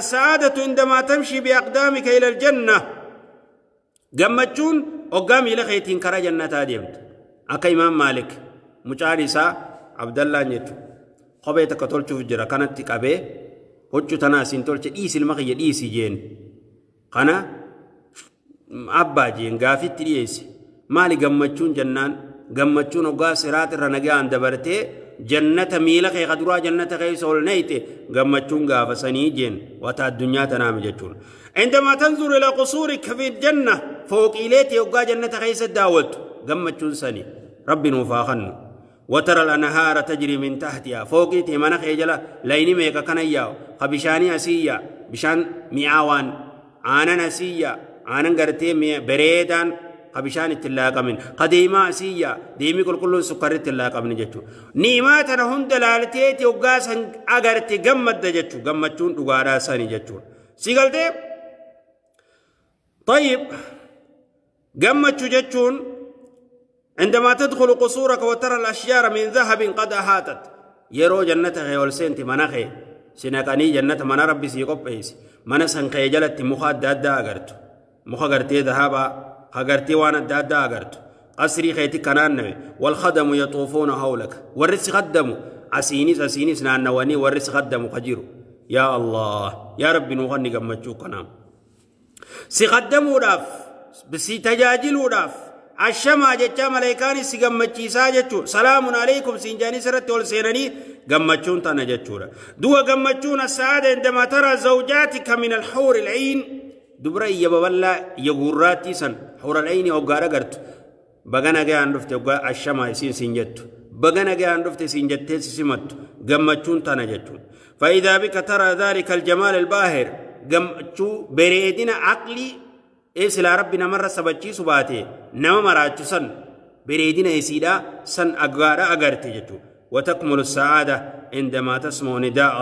as-sa'aadatu indamaa tamshii biaqdaamika ila aljanna gammachuun hoggaa miila keetiin karaa jannataa deemtu akka imaam maalik mucaan isaa abdallaan jechuudha kophee takka tolchuuf jira kanatti qabee huccuu tanaa siin tolche dhiisi ilma kiyya dhiisi jeen kana abbaa jiin gaafitti dhiyeesse maali gammachuun jennaan gammachuun ogaa siraat irra nagaan dabartee jannata miila kee kaduraa jannata keessa ol neeyte gammachuun gaafa sanii jeen wata addunyaa tanaami jechuun عندما تنظر إلى قصورك في الجنة فوقيلتي يوقع جنة خيس الداوت قمت سني رب نوفاخن وترى الأنهار تجري من تحتها فوقيتي من خيجلا ليني ميكا كنيا خبشاني أسيا بشان ميعوان آنان أسيا aanan gartee mi'a bareedaan ka bishaan ittiin laaqamin ka deemaa siyya deemii qulqulluun sukkarri ittiin laaqamni jechuudha niimaa tana hunda laalteeti hoggaa san agarte gammadda jechuudha gammachuun dhugaadhaa sani jechuudha si galtee tayyib gammachuu jechuun عندما تدخل قصورك وترى الأشجار من ذهب قد أحاطت يرو جنة خيول سنتي مناخي سنقني جنة من ربي سيقب إيسي من سنقي جلت مخاد دادا أغرتو muka gartee dahabaa hagartee waan adda addaa agartu qasrii keetti kanaanname walkhadamu yaxuufuuna hawlaka warri si khaddamu asiinis asiinis naannawanii warri si khaddamu ka jiru yaa allah yaa rabbi nuu kanni gammachuu kanaam si khaddamuudhaaf si tajaajiluudhaaf ashamaa jechaa maleekaanis si gammachiisaa jechuudha salaamun aleekum siin jaanii sirratti ol seenanii gammachuun tana jechuudha du'a gammachuun assaadeen damatara zawjaati ka min alxuuri alciin دبرا يبابلا يغوراتي سن حور العين او غارا غرت بغانا غي اندفت او اشما سين سنجت بغانا غي اندفت سنجت سيمت غمچون تانا فاذا بك ترى ذلك الجمال الباهر غمچو بريدنا عقلي ايس لا ربنا مره سبچي سباتي نما مراچ سن بريدنا اسيدا سن اغارا اغرتي جتو وتكمل السعاده عندما تسمع نداء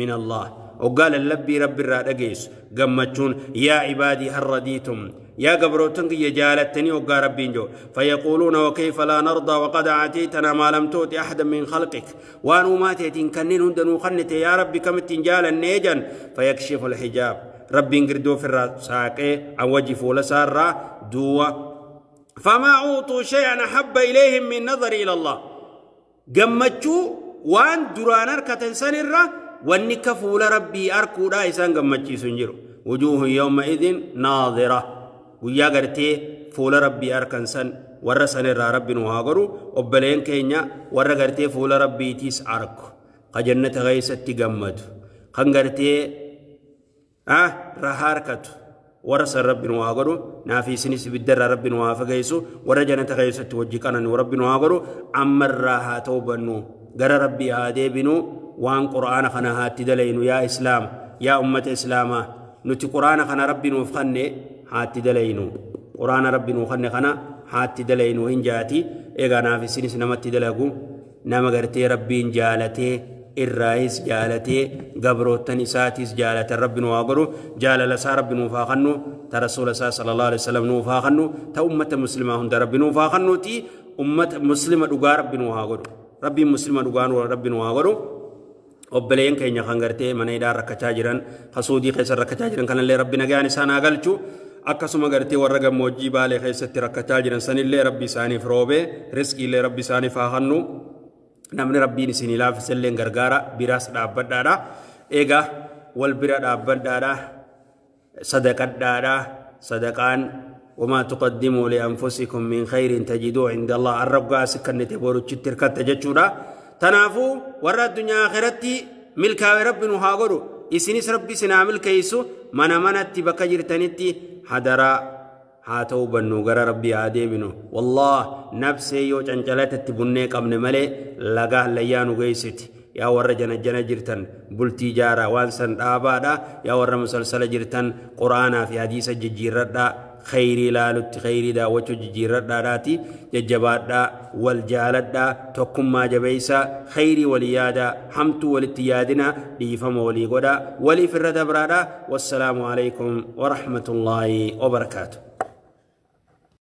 من الله وقال اللبي رب الرادقيس قمتشون يا عبادي هل رديتم يا قبروتن يا جالتني وقا ربين جو فيقولون وكيف لا نرضى وقد عتيتنا ما لم توت أحدا من خلقك وانو ما تيتين كنين هندن وخنت يا ربي كم تنجال النيجا فيكشف الحجاب ربي انقردو في الرساقي عن وجه فولسارة دوة فما أوتوا شيئا أحب إليهم من نظر إلى الله قمتشوا وان دران أركة سن wanni ka fuula rabbii arkuudhaa isaan gammachiisu hin jiru wujuuhun yawma'idin naadira guyyaa gartee fuula rabbii arkan san warra sanirraa rabbi nu haa goru obboleen keenya warra gartee fuula rabbiitiis arku ka jannata keessatti gammadu kan gartee rahaa harkatu warra san rabbi nu haa godhu naafi isinis ibiddarraa rabbi nu haa fageessu warra jannata keessatti wajji qanan rabbi nu haa godhu ammarraa haa ta'uu bannu قرى ربي هادي بنو وان قرآن خنا هاتي دلين ummata إسلام يا أمة إسلاما نتي قرآن خنا ربي نوفخن هاتي دلين قرآن ربي نوفخن خنا هاتي دلين إن جاتي إيغانا في سنس نمتي دلقو نما قرتي ربي إن جالتي irraayis jaalatee gabroottan isaatiis jaalate rabbi nu haa godhu jaalala isaa rabbi nuuf haa kannu ta rasuula isaa sallallahu alaihi wasallam nuuf haa kannu ta ummata muslimaa hunda rabbi nuuf haa kannuuti ummata muslima dhugaa rabbi nu haa godhu rabbiin muslima dhugaan rabbiin waa godhu obboleen keenya kan gartee mana hidhaa rakkachaa jiran hasuudii keessa rakkachaa jiran kanallee rabbi nagaan isaan haa galchu akkasuma gartee warra gammoojjii baalee keessatti rakkachaa jiran sanillee rabbi isaaniif roobee riskiillee rabbi isaaniif haa hannu namni rabbiin isinii laafisallee gargaara biraas dhaabbadhaadha eegaa wal bira dhaabbadhaadha sadaqadhaadha sadaqaan وما تقدموا لأنفسكم من خير تجدوه عند الله الرب قاسك أن تبورو تشتر كتججورا تنافو ورى الدنيا آخرتي ملكا رب نهاغرو إسنس ربي سنعمل كيسو من منت بكجر تنتي حدرا هاتو بنو غرا ربي عادي بنو والله نفسي يو چنچلت تبني قبن ملي لغا ليانو غيستي yaa warra jana jana jirtan bultii jaaraa waan san dhaabaadha yaa warra musalsala jirtan quraanaa fi hadiisa خيري لالت خيري دا وتججير داراتي ججبات دا والجالد دا تكم ما جبيسا خيري وليادا حمت والاتيادنا ليفم وليقودا ولي في الردبرادا والسلام عليكم ورحمة الله وبركاته